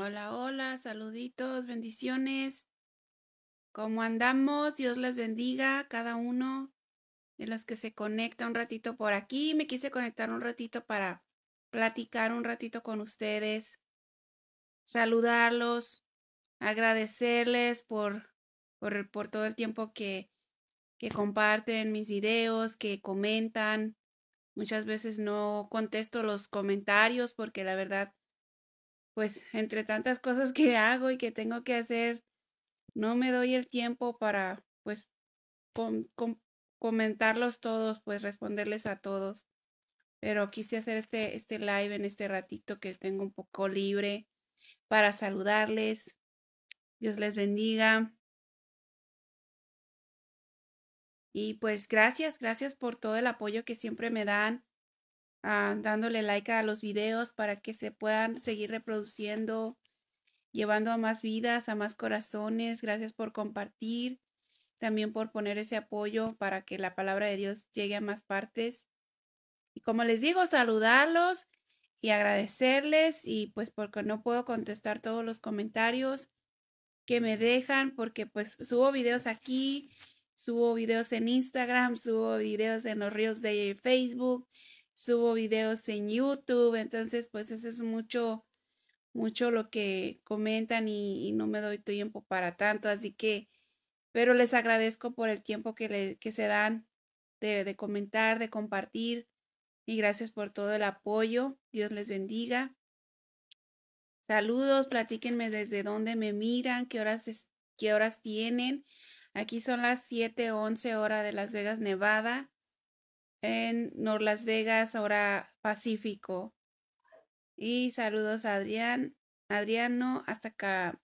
Hola, hola, saluditos, bendiciones. ¿Cómo andamos? Dios les bendiga a cada uno de los que se conecta un ratito por aquí. Me quise conectar un ratito para platicar un ratito con ustedes, saludarlos, agradecerles por, por, por todo el tiempo que, que comparten mis videos, que comentan. Muchas veces no contesto los comentarios porque la verdad pues entre tantas cosas que hago y que tengo que hacer, no me doy el tiempo para pues comentarlos todos, pues responderles a todos. Pero quise hacer este, este live en este ratito que tengo un poco libre para saludarles. Dios les bendiga. Y pues gracias, gracias por todo el apoyo que siempre me dan Ah, dándole like a los videos para que se puedan seguir reproduciendo, llevando a más vidas, a más corazones. Gracias por compartir, también por poner ese apoyo para que la palabra de Dios llegue a más partes. Y como les digo, saludarlos y agradecerles y pues porque no puedo contestar todos los comentarios que me dejan porque pues subo videos aquí, subo videos en Instagram, subo videos en los ríos de Facebook, subo videos en YouTube, entonces pues eso es mucho, mucho lo que comentan y, no me doy tiempo para tanto, así que, pero les agradezco por el tiempo que, le, que se dan de, comentar, de compartir y gracias por todo el apoyo, Dios les bendiga. Saludos, platíquenme desde dónde me miran, qué horas, qué horas tienen. Aquí son las 7:11 hora de Las Vegas, Nevada en Nor Las Vegas, ahora Pacífico. Y saludos Adrián, Adriano, hasta acá.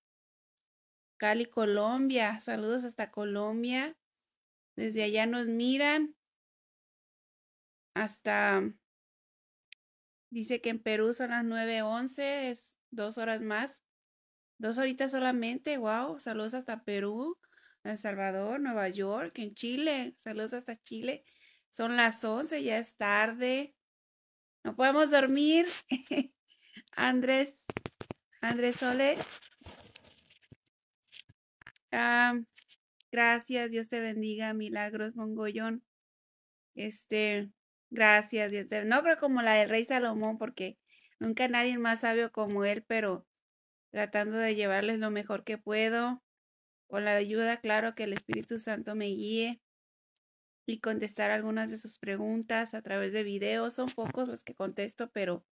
Cali, Colombia. Saludos hasta Colombia. Desde allá nos miran. Hasta mm, dice que en Perú son las 9:11, es dos horas más. Dos horitas solamente, wow. Saludos hasta Perú, El Salvador, Nueva York, en Chile. Saludos hasta Chile. Son las 11, ya es tarde. No podemos dormir. Andrés, Andrés Sole. Ah, gracias, Dios te bendiga, milagros, Mongollón. Este, gracias, Dios te No, pero como la del rey Salomón, porque nunca nadie más sabio como él, pero tratando de llevarles lo mejor que puedo. Con la ayuda, claro, que el Espíritu Santo me guíe y contestar algunas de sus preguntas a través de videos. Son pocos los que contesto, pero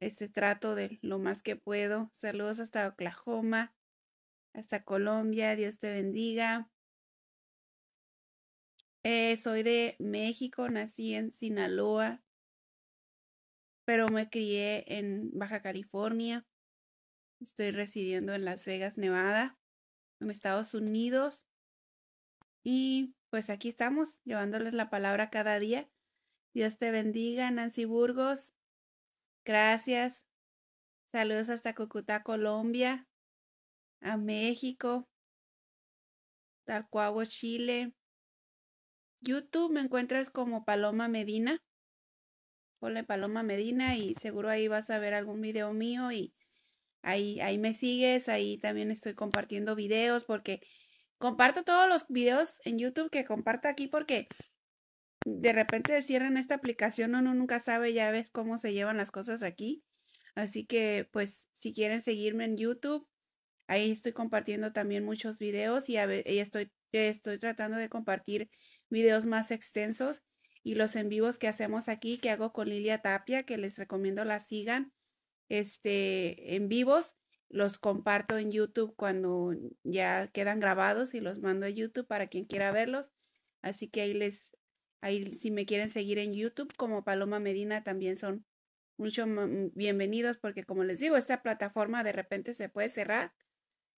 este trato de lo más que puedo. Saludos hasta Oklahoma, hasta Colombia. Dios te bendiga. Eh, soy de México, nací en Sinaloa, pero me crié en Baja California. Estoy residiendo en Las Vegas, Nevada, en Estados Unidos. Y pues aquí estamos llevándoles la palabra cada día. Dios te bendiga, Nancy Burgos. Gracias. Saludos hasta Cúcuta, Colombia, a México, Talcuago, Chile. YouTube me encuentras como Paloma Medina. Ponle Paloma Medina y seguro ahí vas a ver algún video mío y ahí, ahí me sigues. Ahí también estoy compartiendo videos porque Comparto todos los videos en YouTube que comparto aquí porque de repente cierran esta aplicación, uno nunca sabe, ya ves cómo se llevan las cosas aquí. Así que pues si quieren seguirme en YouTube, ahí estoy compartiendo también muchos videos y, estoy, estoy tratando de compartir videos más extensos y los en vivos que hacemos aquí, que hago con Lilia Tapia, que les recomiendo la sigan, este, en vivos los comparto en YouTube cuando ya quedan grabados y los mando a YouTube para quien quiera verlos. Así que ahí les, ahí si me quieren seguir en YouTube como Paloma Medina también son mucho bienvenidos porque como les digo, esta plataforma de repente se puede cerrar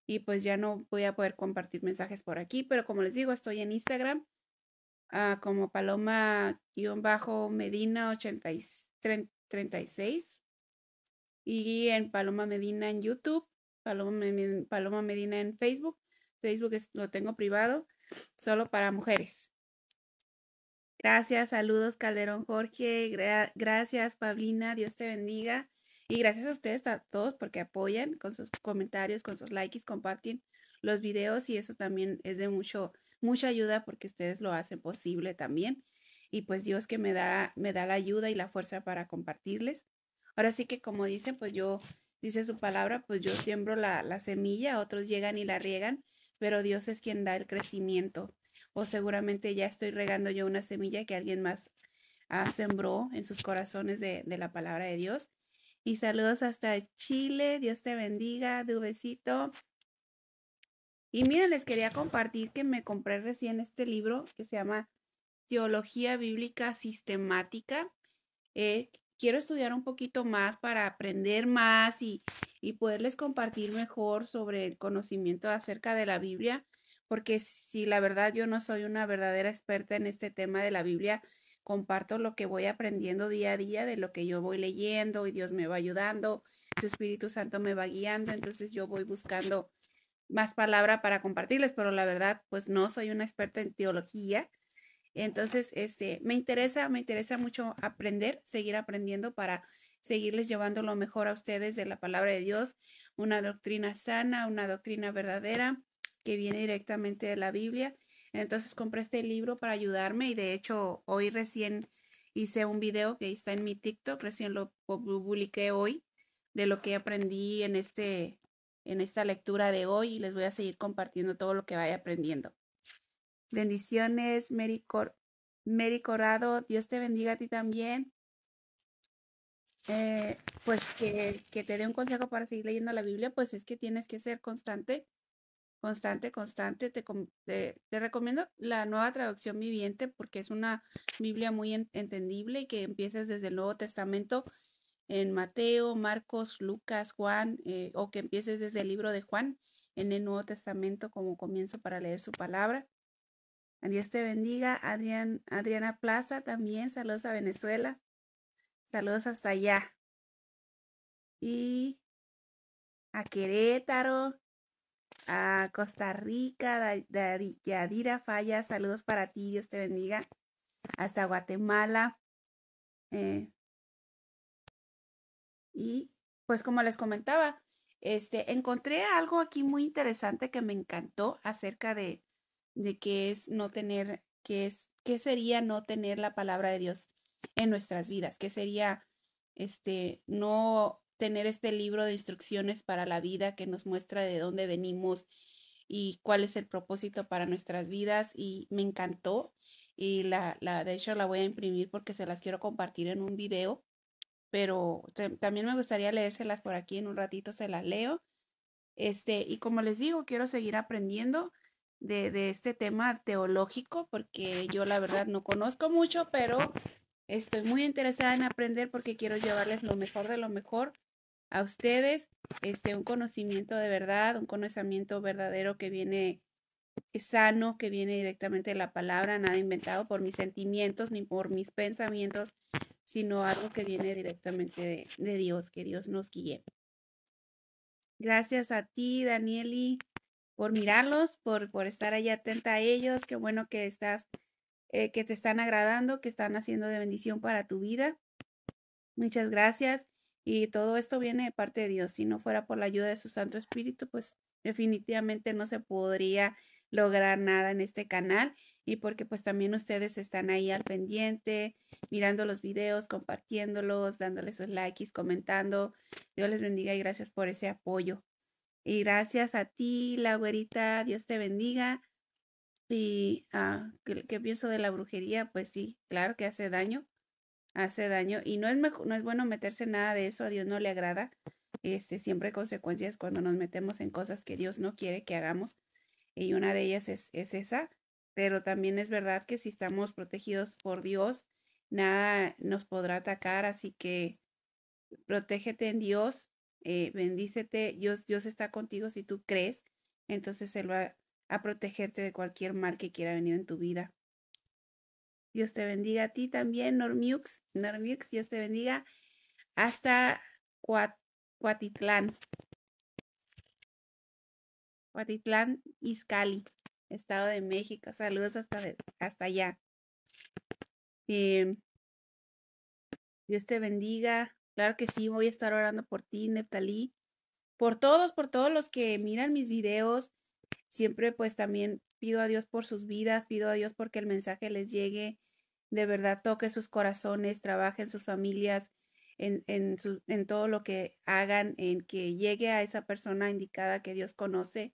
y pues ya no voy a poder compartir mensajes por aquí, pero como les digo, estoy en Instagram ah, como paloma medina seis y en Paloma Medina en YouTube, Paloma, Medina en Facebook. Facebook lo tengo privado, solo para mujeres. Gracias, saludos Calderón Jorge, gracias Pablina, Dios te bendiga. Y gracias a ustedes a todos porque apoyan con sus comentarios, con sus likes, comparten los videos y eso también es de mucho, mucha ayuda porque ustedes lo hacen posible también. Y pues Dios que me da, me da la ayuda y la fuerza para compartirles. Ahora sí que como dice, pues yo, dice su palabra, pues yo siembro la, semilla, otros llegan y la riegan, pero Dios es quien da el crecimiento. O seguramente ya estoy regando yo una semilla que alguien más asembró ah, sembró en sus corazones de, de la palabra de Dios. Y saludos hasta Chile, Dios te bendiga, de besito. Y miren, les quería compartir que me compré recién este libro que se llama Teología Bíblica Sistemática. Eh, quiero estudiar un poquito más para aprender más y, y poderles compartir mejor sobre el conocimiento acerca de la Biblia, porque si la verdad yo no soy una verdadera experta en este tema de la Biblia, comparto lo que voy aprendiendo día a día de lo que yo voy leyendo y Dios me va ayudando, su Espíritu Santo me va guiando, entonces yo voy buscando más palabra para compartirles, pero la verdad, pues no soy una experta en teología, entonces, este, me interesa, me interesa mucho aprender, seguir aprendiendo para seguirles llevando lo mejor a ustedes de la palabra de Dios, una doctrina sana, una doctrina verdadera que viene directamente de la Biblia. Entonces compré este libro para ayudarme y de hecho hoy recién hice un video que está en mi TikTok, recién lo publiqué hoy de lo que aprendí en este en esta lectura de hoy y les voy a seguir compartiendo todo lo que vaya aprendiendo. Bendiciones, Mary, Corrado. Dios te bendiga a ti también. Eh, pues que, te dé un consejo para seguir leyendo la Biblia, pues es que tienes que ser constante, constante, constante. Te, recomiendo la nueva traducción viviente porque es una Biblia muy entendible y que empieces desde el Nuevo Testamento en Mateo, Marcos, Lucas, Juan, eh, o que empieces desde el libro de Juan en el Nuevo Testamento como comienzo para leer su palabra. Dios te bendiga. Adriana Plaza también. Saludos a Venezuela. Saludos hasta allá. Y a Querétaro, a Costa Rica, Yadira Falla, saludos para ti, Dios te bendiga. Hasta Guatemala. Eh. y pues como les comentaba, este, encontré algo aquí muy interesante que me encantó acerca de, de qué es no tener, qué es, sería no tener la palabra de Dios en nuestras vidas, qué sería este no tener este libro de instrucciones para la vida que nos muestra de dónde venimos y cuál es el propósito para nuestras vidas y me encantó y la, de hecho la voy a imprimir porque se las quiero compartir en un video pero también me gustaría leérselas por aquí en un ratito se las leo este y como les digo quiero seguir aprendiendo de, este tema teológico, porque yo la verdad no conozco mucho, pero estoy muy interesada en aprender porque quiero llevarles lo mejor de lo mejor a ustedes, este, un conocimiento de verdad, un conocimiento verdadero que viene eh, sano, que viene directamente de la palabra, nada inventado por mis sentimientos ni por mis pensamientos, sino algo que viene directamente de, de Dios, que Dios nos guíe. Gracias a ti, Danieli, por mirarlos, por, por estar ahí atenta a ellos. Qué bueno que estás, eh, que te están agradando, que están haciendo de bendición para tu vida. Muchas gracias. Y todo esto viene de parte de Dios. Si no fuera por la ayuda de su Santo Espíritu, pues definitivamente no se podría lograr nada en este canal y porque pues también ustedes están ahí al pendiente, mirando los videos, compartiéndolos, dándoles sus likes, comentando. Dios les bendiga y gracias por ese apoyo. Y gracias a ti, la güerita, Dios te bendiga. Y ah ¿qué, pienso de la brujería? Pues sí, claro que hace daño, hace daño. Y no es, no es bueno meterse en nada de eso, a Dios no le agrada. Este, siempre hay consecuencias cuando nos metemos en cosas que Dios no quiere que hagamos. Y una de ellas es, es esa. Pero también es verdad que si estamos protegidos por Dios, nada nos podrá atacar. Así que protégete en Dios eh, bendícete, Dios, Dios está contigo si tú crees, entonces Él va a protegerte de cualquier mal que quiera venir en tu vida. Dios te bendiga a ti también, Normiux, Normiux, Dios te bendiga hasta Cuatitlán. Cuatitlán, Izcali, Estado de México. Saludos hasta, hasta allá. Em, Dios te bendiga que sí, voy a estar orando por ti, Neftalí, por todos, por todos los que miran mis videos. Siempre pues también pido a Dios por sus vidas, pido a Dios porque el mensaje les llegue, de verdad toque sus corazones, trabaje en sus familias, en, todo lo que hagan, en que llegue a esa persona indicada que Dios conoce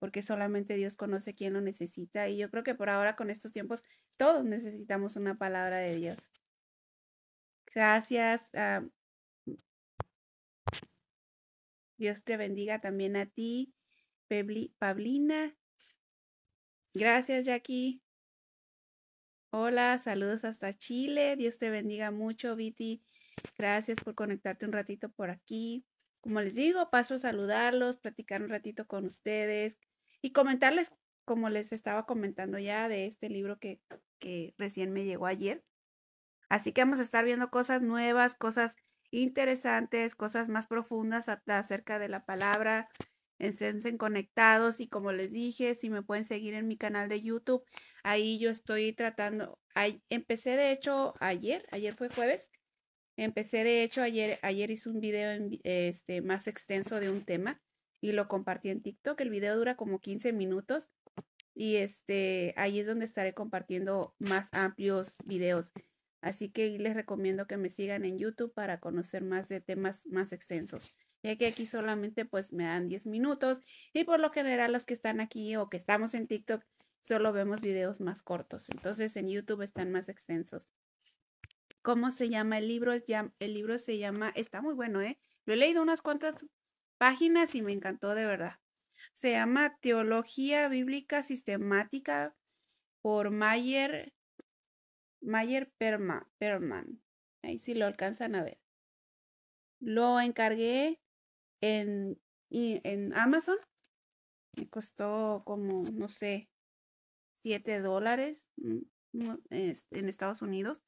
porque solamente Dios conoce quien lo necesita. Y yo creo que por ahora, con estos tiempos, todos necesitamos una palabra de Dios. Gracias, ah, Dios te bendiga también a ti, Pablina. Gracias, Jackie. Hola, saludos hasta Chile. Dios te bendiga mucho, Viti. Gracias por conectarte un ratito por aquí. Como les digo, paso a saludarlos, platicar un ratito con ustedes y comentarles, como les estaba comentando ya, de este libro que, que recién me llegó ayer. Así que vamos a estar viendo cosas nuevas, cosas interesantes, cosas más profundas acerca de la palabra. Estén conectados y como les dije, si me pueden seguir en mi canal de YouTube, ahí yo estoy tratando, empecé de hecho ayer, ayer fue jueves, empecé de hecho ayer, ayer hice un video este, más extenso de un tema y lo compartí en TikTok, el video dura como 15 minutos y este, ahí es donde estaré compartiendo más amplios videos. Así que les recomiendo que me sigan en YouTube para conocer más de temas más extensos, ya que aquí solamente pues me dan 10 minutos y por lo general los que están aquí o que estamos en TikTok solo vemos videos más cortos, entonces en YouTube están más extensos. ¿Cómo se llama el libro? El libro se llama, está muy bueno, ¿eh? Lo he leído unas cuantas páginas y me encantó de verdad. Se llama Teología Bíblica Sistemática por Mayer Mayer Perma, Perman. Ahí sí lo alcanzan a ver. Lo encargué en, en Amazon. Me costó como, no sé, 7 dólares mm, este, en Estados Unidos.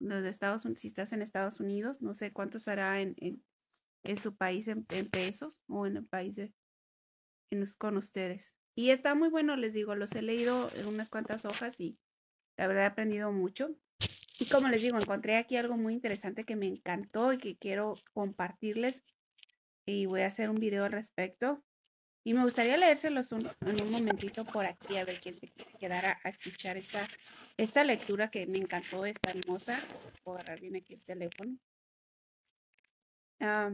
Los de Estados Unidos, si estás en Estados Unidos, no sé cuánto será en, en, en su país en, pesos o en el país de, con ustedes. Y está muy bueno, les digo, los he leído en unas cuantas hojas y la verdad he aprendido mucho. Y como les digo, encontré aquí algo muy interesante que me encantó y que quiero compartirles. Y voy a hacer un video al respecto. Y me gustaría leérselos en un momentito por aquí, a ver quién se quedara a escuchar esta, esta lectura que me encantó, esta hermosa. Voy a agarrar bien aquí el teléfono. Ah,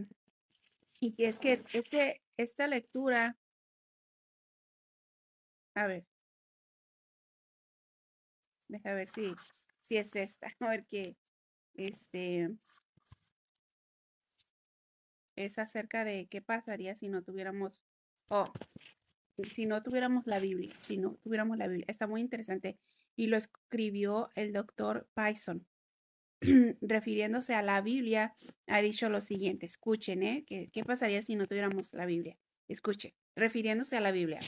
y es que este, esta lectura, a ver, Deja ver si, si es esta, a ver qué. Este, es acerca de qué pasaría si no tuviéramos, oh, si no tuviéramos la Biblia, si no tuviéramos la Biblia. Está muy interesante. Y lo escribió el doctor Python. Refiriéndose a la Biblia, ha dicho lo siguiente. Escuchen, ¿eh? ¿Qué, pasaría si no tuviéramos la Biblia? Escuchen, refiriéndose a la Biblia.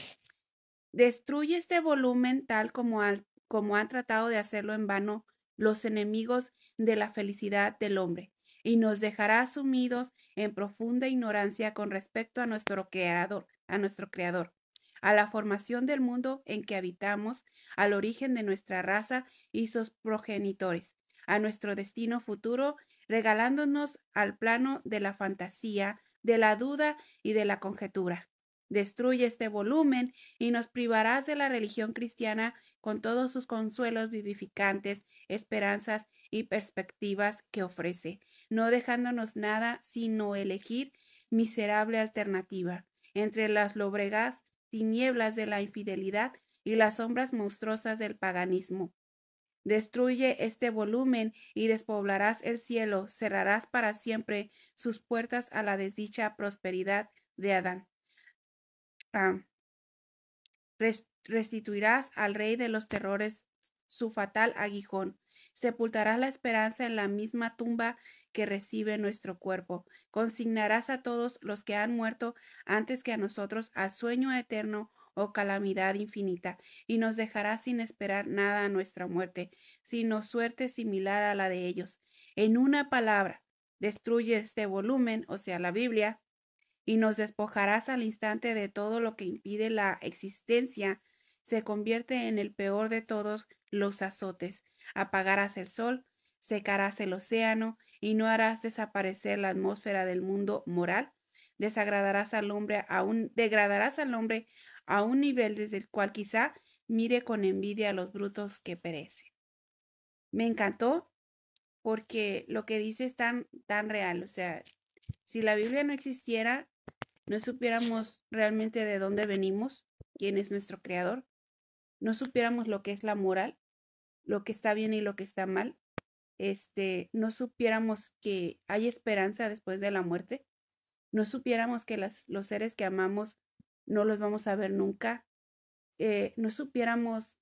Destruye este volumen tal como alto, como han tratado de hacerlo en vano los enemigos de la felicidad del hombre, y nos dejará sumidos en profunda ignorancia con respecto a nuestro creador, a nuestro creador, a la formación del mundo en que habitamos, al origen de nuestra raza y sus progenitores, a nuestro destino futuro, regalándonos al plano de la fantasía, de la duda y de la conjetura. Destruye este volumen y nos privarás de la religión cristiana con todos sus consuelos vivificantes, esperanzas y perspectivas que ofrece, no dejándonos nada sino elegir miserable alternativa entre las lobregas tinieblas de la infidelidad y las sombras monstruosas del paganismo. Destruye este volumen y despoblarás el cielo, cerrarás para siempre sus puertas a la desdicha prosperidad de Adán. Ah, restituirás al rey de los terrores su fatal aguijón. Sepultarás la esperanza en la misma tumba que recibe nuestro cuerpo. Consignarás a todos los que han muerto antes que a nosotros al sueño eterno o calamidad infinita, y nos dejarás sin esperar nada a nuestra muerte, sino suerte similar a la de ellos. En una palabra, destruye este volumen, o sea, la Biblia, y nos despojarás al instante de todo lo que impide la existencia, se convierte en el peor de todos los azotes. Apagarás el sol, secarás el océano, y no harás desaparecer la atmósfera del mundo moral. Desagradarás al hombre a un, degradarás al hombre a un nivel desde el cual quizá mire con envidia a los brutos que perecen. Me encantó porque lo que dice es tan, tan real. O sea, si la Biblia no existiera, no supiéramos realmente de dónde venimos, quién es nuestro creador, no supiéramos lo que es la moral, lo que está bien y lo que está mal, este, no supiéramos que hay esperanza después de la muerte, no supiéramos que las, los seres que amamos no los vamos a ver nunca, eh, no supiéramos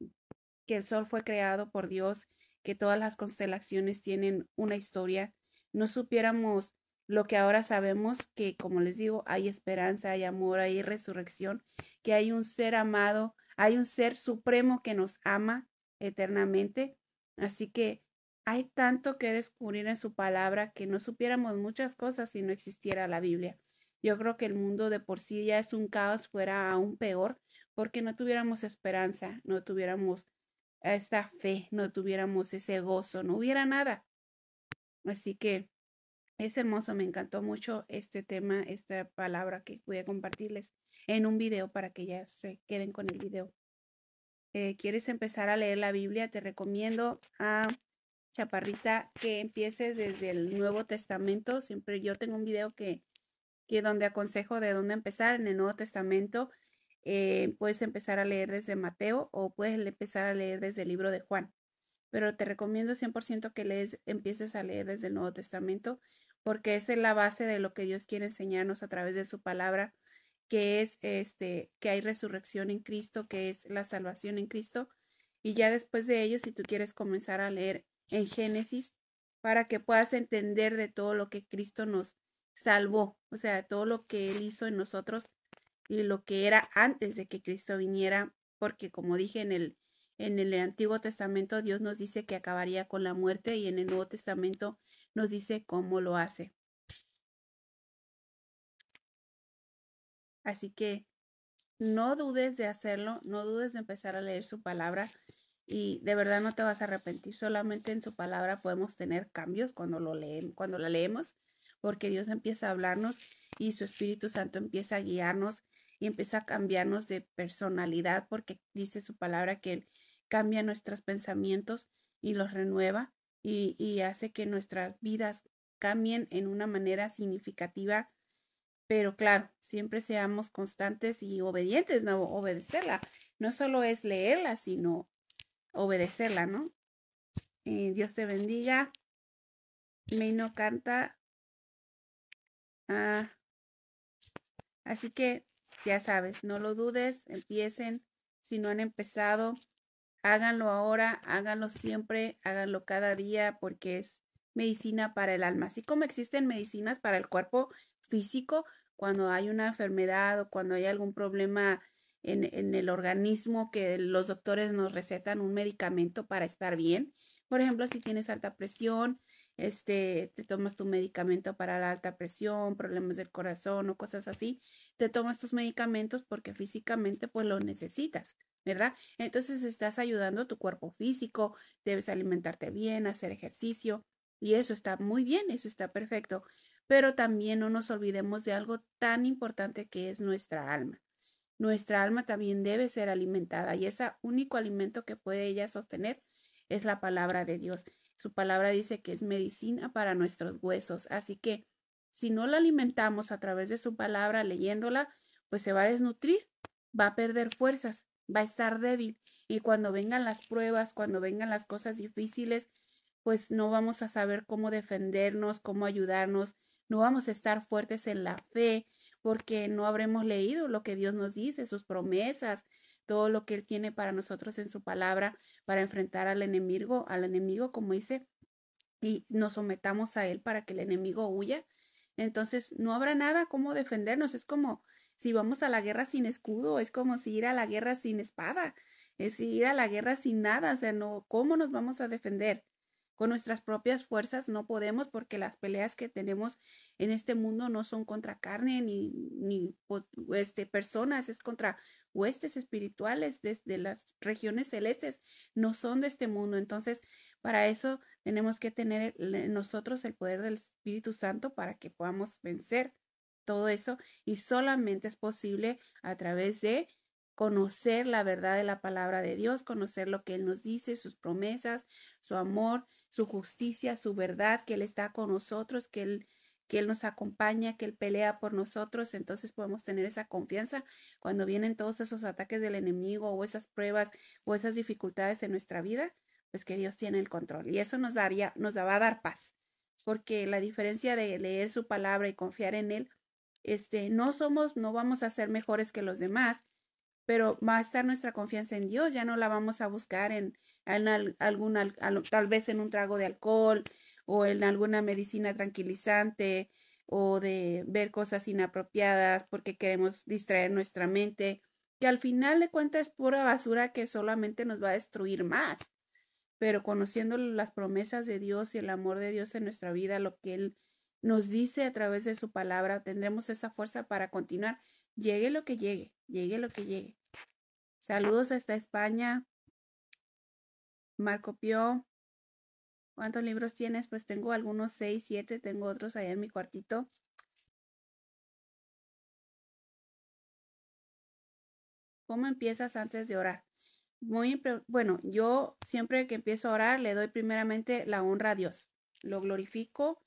que el sol fue creado por Dios, que todas las constelaciones tienen una historia, no supiéramos lo que ahora sabemos que, como les digo, hay esperanza, hay amor, hay resurrección, que hay un ser amado, hay un ser supremo que nos ama eternamente. Así que hay tanto que descubrir en su palabra que no supiéramos muchas cosas si no existiera la Biblia. Yo creo que el mundo de por sí ya es un caos, fuera aún peor, porque no tuviéramos esperanza, no tuviéramos esta fe, no tuviéramos ese gozo, no hubiera nada. Así que es hermoso, me encantó mucho este tema, esta palabra que voy a compartirles en un video para que ya se queden con el video. Eh, ¿Quieres empezar a leer la Biblia? Te recomiendo a Chaparrita que empieces desde el Nuevo Testamento. Siempre yo tengo un video que, que donde aconsejo de dónde empezar en el Nuevo Testamento. Eh, puedes empezar a leer desde Mateo o puedes empezar a leer desde el libro de Juan. Pero te recomiendo 100% que lees, empieces a leer desde el Nuevo Testamento porque esa es la base de lo que Dios quiere enseñarnos a través de su palabra, que es este, que hay resurrección en Cristo, que es la salvación en Cristo. Y ya después de ello, si tú quieres comenzar a leer en Génesis, para que puedas entender de todo lo que Cristo nos salvó, o sea, de todo lo que Él hizo en nosotros y lo que era antes de que Cristo viniera, porque como dije en el en el Antiguo Testamento Dios nos dice que acabaría con la muerte y en el Nuevo Testamento nos dice cómo lo hace. Así que no dudes de hacerlo, no dudes de empezar a leer su palabra y de verdad no te vas a arrepentir. Solamente en su palabra podemos tener cambios cuando lo leemos, cuando la leemos, porque Dios empieza a hablarnos y su Espíritu Santo empieza a guiarnos y empieza a cambiarnos de personalidad porque dice su palabra que cambia nuestros pensamientos y los renueva y, y hace que nuestras vidas cambien en una manera significativa. Pero claro, siempre seamos constantes y obedientes, no obedecerla. No solo es leerla, sino obedecerla, ¿no? Eh, Dios te bendiga. Meino canta. Ah. Así que ya sabes, no lo dudes, empiecen. Si no han empezado, Háganlo ahora, háganlo siempre, háganlo cada día porque es medicina para el alma. Así como existen medicinas para el cuerpo físico, cuando hay una enfermedad o cuando hay algún problema en, el organismo que los doctores nos recetan un medicamento para estar bien. Por ejemplo, si tienes alta presión, este, te tomas tu medicamento para la alta presión, problemas del corazón o cosas así, te tomas tus medicamentos porque físicamente pues lo necesitas. ¿verdad? Entonces estás ayudando a tu cuerpo físico, debes alimentarte bien, hacer ejercicio y eso está muy bien, eso está perfecto. Pero también no nos olvidemos de algo tan importante que es nuestra alma. Nuestra alma también debe ser alimentada y ese único alimento que puede ella sostener es la palabra de Dios. Su palabra dice que es medicina para nuestros huesos. Así que si no la alimentamos a través de su palabra, leyéndola, pues se va a desnutrir, va a perder fuerzas va a estar débil. Y cuando vengan las pruebas, cuando vengan las cosas difíciles, pues no vamos a saber cómo defendernos, cómo ayudarnos, no vamos a estar fuertes en la fe, porque no habremos leído lo que Dios nos dice, sus promesas, todo lo que Él tiene para nosotros en su palabra, para enfrentar al enemigo, al enemigo, como dice, y nos sometamos a Él para que el enemigo huya. Entonces no habrá nada cómo defendernos. Es como si vamos a la guerra sin escudo, es como si ir a la guerra sin espada, es ir a la guerra sin nada, o sea, no, ¿cómo nos vamos a defender? Con nuestras propias fuerzas no podemos porque las peleas que tenemos en este mundo no son contra carne ni, ni pues, este, personas, es contra huestes espirituales desde las regiones celestes, no son de este mundo. Entonces, para eso tenemos que tener nosotros el poder del Espíritu Santo para que podamos vencer todo eso y solamente es posible a través de conocer la verdad de la palabra de Dios, conocer lo que Él nos dice, sus promesas, su amor, su justicia, su verdad, que Él está con nosotros, que Él, que Él nos acompaña, que Él pelea por nosotros. Entonces podemos tener esa confianza cuando vienen todos esos ataques del enemigo o esas pruebas o esas dificultades en nuestra vida, pues que Dios tiene el control. Y eso nos daría, nos va a dar paz, porque la diferencia de leer su palabra y confiar en Él este, no somos, no vamos a ser mejores que los demás, pero va a estar nuestra confianza en Dios, ya no la vamos a buscar en, en algún, tal vez en un trago de alcohol o en alguna medicina tranquilizante o de ver cosas inapropiadas porque queremos distraer nuestra mente, que al final de cuentas es pura basura que solamente nos va a destruir más. Pero conociendo las promesas de Dios y el amor de Dios en nuestra vida, lo que Él nos dice a través de su palabra, tendremos esa fuerza para continuar, llegue lo que llegue, llegue lo que llegue. Saludos hasta España. Marco Pio, ¿cuántos libros tienes? Pues tengo algunos seis, siete, tengo otros allá en mi cuartito. ¿Cómo empiezas antes de orar? Muy bueno, yo siempre que empiezo a orar le doy primeramente la honra a Dios. Lo glorifico,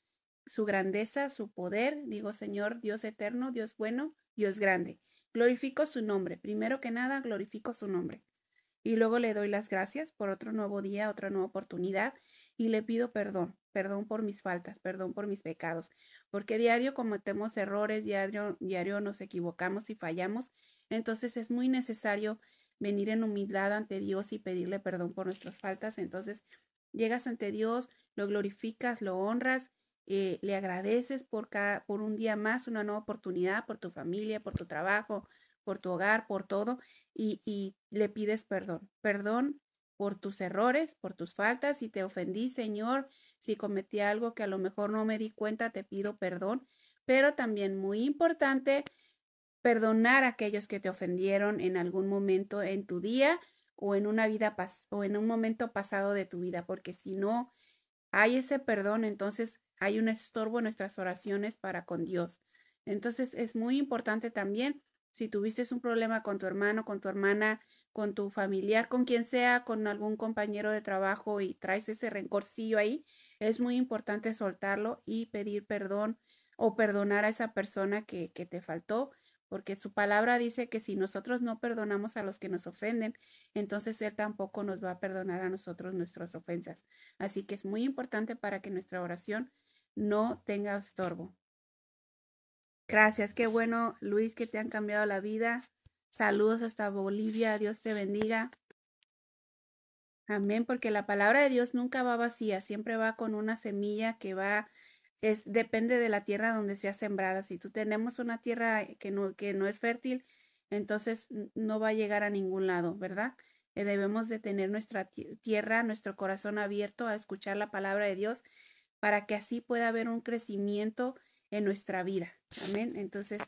su grandeza, su poder. Digo, Señor, Dios eterno, Dios bueno, Dios grande. Glorifico su nombre. Primero que nada, glorifico su nombre. Y luego le doy las gracias por otro nuevo día, otra nueva oportunidad. Y le pido perdón, perdón por mis faltas, perdón por mis pecados. Porque diario cometemos errores, diario, diario nos equivocamos y fallamos. Entonces es muy necesario venir en humildad ante Dios y pedirle perdón por nuestras faltas. Entonces llegas ante Dios, lo glorificas, lo honras eh, le agradeces por, por un día más, una nueva oportunidad, por tu familia, por tu trabajo, por tu hogar, por todo, y, le pides perdón, perdón por tus errores, por tus faltas, si te ofendí, Señor, si cometí algo que a lo mejor no me di cuenta, te pido perdón, pero también muy importante, perdonar a aquellos que te ofendieron en algún momento en tu día o en una vida o en un momento pasado de tu vida, porque si no hay ese perdón, entonces hay un estorbo en nuestras oraciones para con Dios. Entonces es muy importante también si tuviste un problema con tu hermano, con tu hermana, con tu familiar, con quien sea, con algún compañero de trabajo y traes ese rencorcillo ahí, es muy importante soltarlo y pedir perdón o perdonar a esa persona que, que te faltó, porque su palabra dice que si nosotros no perdonamos a los que nos ofenden, entonces Él tampoco nos va a perdonar a nosotros nuestras ofensas. Así que es muy importante para que nuestra oración no tenga estorbo. Gracias, qué bueno, Luis, que te han cambiado la vida. Saludos hasta Bolivia, Dios te bendiga. Amén, porque la palabra de Dios nunca va vacía, siempre va con una semilla que va, es, depende de la tierra donde sea sembrada. Si tú tenemos una tierra que no, que no es fértil, entonces no va a llegar a ningún lado, ¿verdad? Eh, debemos de tener nuestra tierra, nuestro corazón abierto a escuchar la palabra de Dios para que así pueda haber un crecimiento en nuestra vida. Amén. Entonces,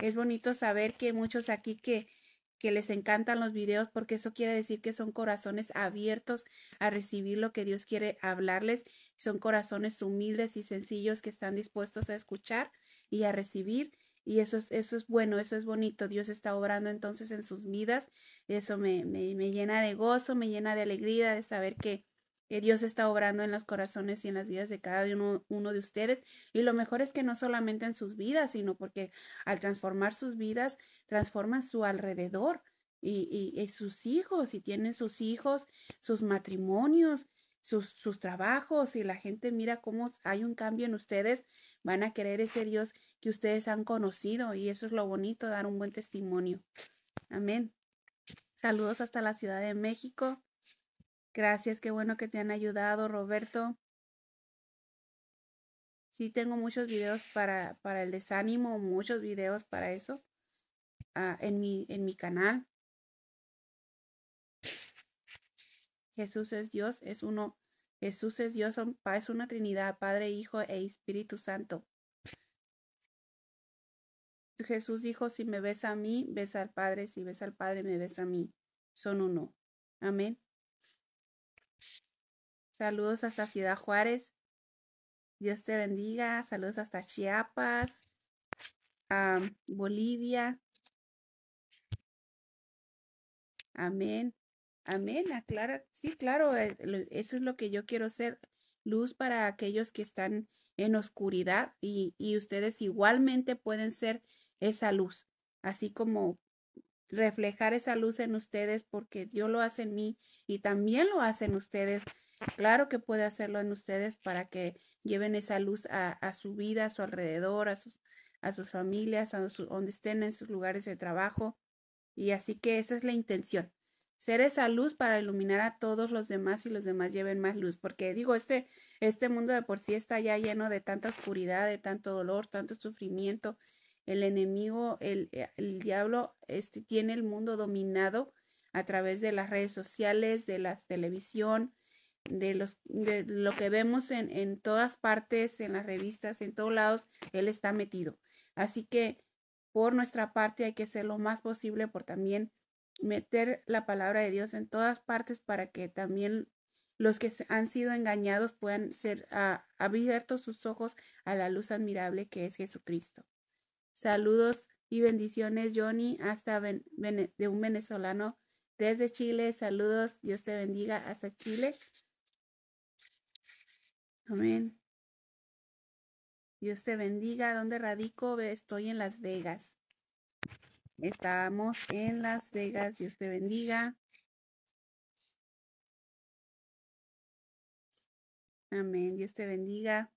es bonito saber que muchos aquí que, que les encantan los videos porque eso quiere decir que son corazones abiertos a recibir lo que Dios quiere hablarles. Son corazones humildes y sencillos que están dispuestos a escuchar y a recibir. Y eso es, eso es bueno, eso es bonito. Dios está obrando entonces en sus vidas. Eso me, me llena de gozo, me llena de alegría de saber que, Dios está obrando en los corazones y en las vidas de cada uno, de ustedes. Y lo mejor es que no solamente en sus vidas, sino porque al transformar sus vidas, transforma su alrededor y, sus hijos, y tienen sus hijos, sus matrimonios, sus, sus, trabajos y la gente mira cómo hay un cambio en ustedes, van a querer ese Dios que ustedes han conocido y eso es lo bonito, dar un buen testimonio. Amén. Saludos hasta la Ciudad de México. Gracias, qué bueno que te han ayudado, Roberto. Sí, tengo muchos videos para, para el desánimo, muchos videos para eso ah, en, mi, en mi canal. Jesús es Dios, es uno. Jesús es Dios, es una Trinidad, Padre, Hijo e Espíritu Santo. Jesús dijo, si me ves a mí, ves al Padre, si ves al Padre, me ves a mí. Son uno. Amén. Saludos hasta Ciudad Juárez. Dios te bendiga. Saludos hasta Chiapas, Bolivia. Amén. Amén. Ah, sí, claro, eh, eso es lo que yo quiero ser. Luz para aquellos que están en oscuridad y, y ustedes igualmente pueden ser esa luz, así como reflejar esa luz en ustedes porque Dios lo hace en mí y también lo hacen ustedes Claro que puede hacerlo en ustedes para que lleven esa luz a, su vida, a su alrededor, a sus, a sus familias, a donde estén en sus lugares de trabajo. Y así que esa es la intención, ser esa luz para iluminar a todos los demás y los demás lleven más luz, porque digo, este, este mundo de por sí está ya lleno de tanta oscuridad, de tanto dolor, tanto sufrimiento. El enemigo, el, eh, el diablo, este, tiene el mundo dominado a través de las redes sociales, de la televisión, de, los, lo que vemos en, todas partes, en las revistas, en todos lados, él está metido. Así que por nuestra parte hay que hacer lo más posible por también meter la palabra de Dios en todas partes para que también los que han sido engañados puedan ser ah, abiertos sus ojos a la luz admirable que es Jesucristo. Saludos y bendiciones, Johnny, hasta de un venezolano desde Chile. Saludos, Dios te bendiga hasta Chile. Amén. Dios te bendiga. ¿Dónde radico? Estoy en Las Vegas. Estamos en Las Vegas. Dios te bendiga. Amén. Dios te bendiga.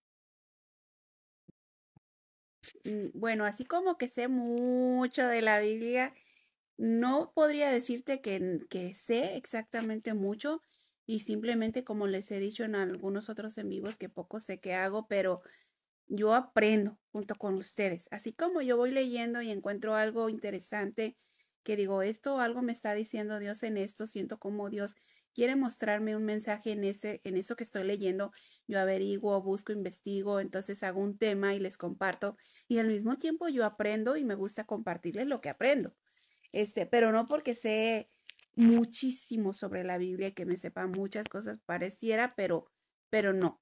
Mm, bueno, así como que sé mucho de la Biblia, no podría decirte que, que sé exactamente mucho, y simplemente como les he dicho en algunos otros en vivos que poco sé qué hago, pero yo aprendo junto con ustedes. Así como yo voy leyendo y encuentro algo interesante que digo, esto algo me está diciendo Dios en esto, siento como Dios quiere mostrarme un mensaje en ese en eso que estoy leyendo, yo averiguo, busco, investigo, entonces hago un tema y les comparto y al mismo tiempo yo aprendo y me gusta compartirles lo que aprendo. Este, pero no porque sé muchísimo sobre la Biblia y que me sepa muchas cosas pareciera, pero, pero no.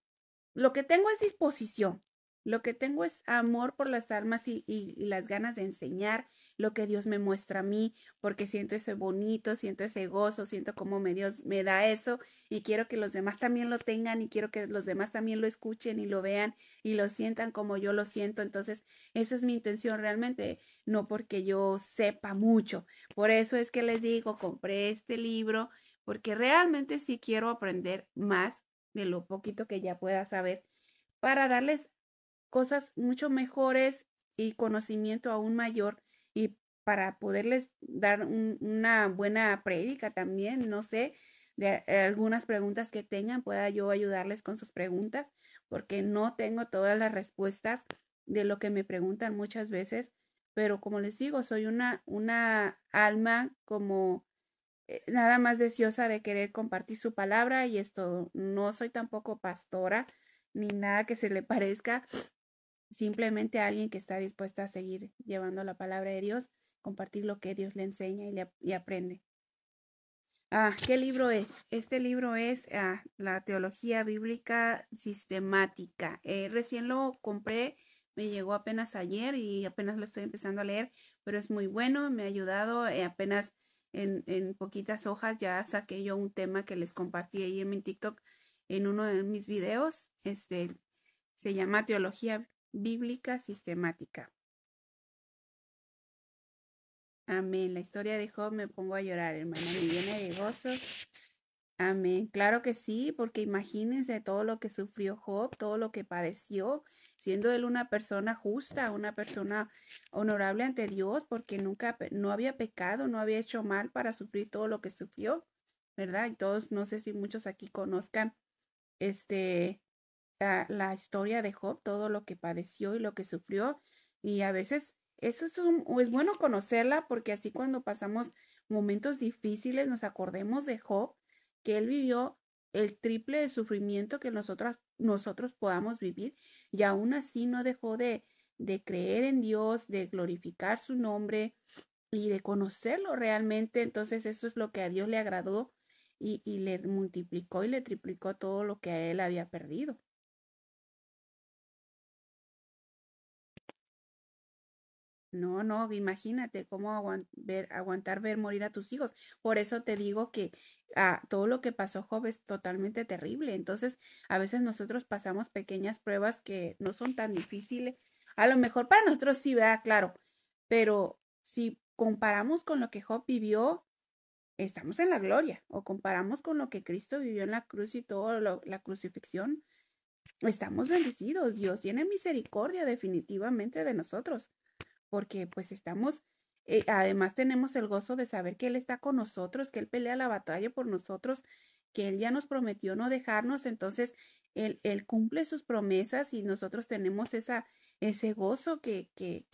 Lo que tengo es disposición, lo que tengo es amor por las almas y, las ganas de enseñar lo que Dios me muestra a mí, porque siento ese bonito, siento ese gozo, siento cómo me Dios me da eso y quiero que los demás también lo tengan y quiero que los demás también lo escuchen y lo vean y lo sientan como yo lo siento. Entonces, esa es mi intención realmente, no porque yo sepa mucho. Por eso es que les digo, compré este libro, porque realmente sí quiero aprender más de lo poquito que ya pueda saber para darles cosas mucho mejores y conocimiento aún mayor y para poderles dar una buena prédica también, no sé, de algunas preguntas que tengan, pueda yo ayudarles con sus preguntas, porque no tengo todas las respuestas de lo que me preguntan muchas veces, pero como les digo, soy una, una alma como eh, nada más deseosa de querer compartir su palabra y esto No soy tampoco pastora ni nada que se le parezca, simplemente alguien que está dispuesta a seguir llevando la palabra de Dios, compartir lo que Dios le enseña y, aprende. Ah, ¿qué libro es? Este libro es ah, La Teología Bíblica Sistemática. Eh, recién lo compré, me llegó apenas ayer y apenas lo estoy empezando a leer, pero es muy bueno, me ha ayudado. Eh, apenas en, en, poquitas hojas ya saqué yo un tema que les compartí ahí en mi TikTok en uno de mis videos. Este se llama Teología bíblica sistemática. Amén. La historia de Job me pongo a llorar, hermano me viene de gozos. Amén. Claro que sí, porque imagínense todo lo que sufrió Job, todo lo que padeció, siendo él una persona justa, una persona honorable ante Dios, porque nunca no había pecado, no había hecho mal para sufrir todo lo que sufrió, ¿verdad? Y todos, no sé si muchos aquí conozcan este la historia de Job, todo lo que padeció y lo que sufrió. Y a veces eso es, bueno conocerla porque así cuando pasamos momentos difíciles nos acordemos de Job, que él vivió el triple de sufrimiento que nosotras, nosotros podamos vivir y aún así no dejó de, creer en Dios, de glorificar su nombre y de conocerlo realmente. Entonces eso es lo que a Dios le agradó y, y le multiplicó y le triplicó todo lo que a él había perdido. No, no, imagínate cómo ver, aguantar ver morir a tus hijos. Por eso te digo que a ah, todo lo que pasó Job es totalmente terrible. Entonces, a veces nosotros pasamos pequeñas pruebas que no son tan difíciles. A lo mejor para nosotros sí, vea Claro. Pero si comparamos con lo que Job vivió, estamos en la gloria. O comparamos con lo que Cristo vivió en la cruz y toda la crucifixión, estamos bendecidos. Dios tiene misericordia definitivamente de nosotros porque pues estamos, eh, además tenemos el gozo de saber que Él está con nosotros, que Él pelea la batalla por nosotros, que Él ya nos prometió no dejarnos, entonces Él, cumple sus promesas y nosotros tenemos esa, ese gozo que,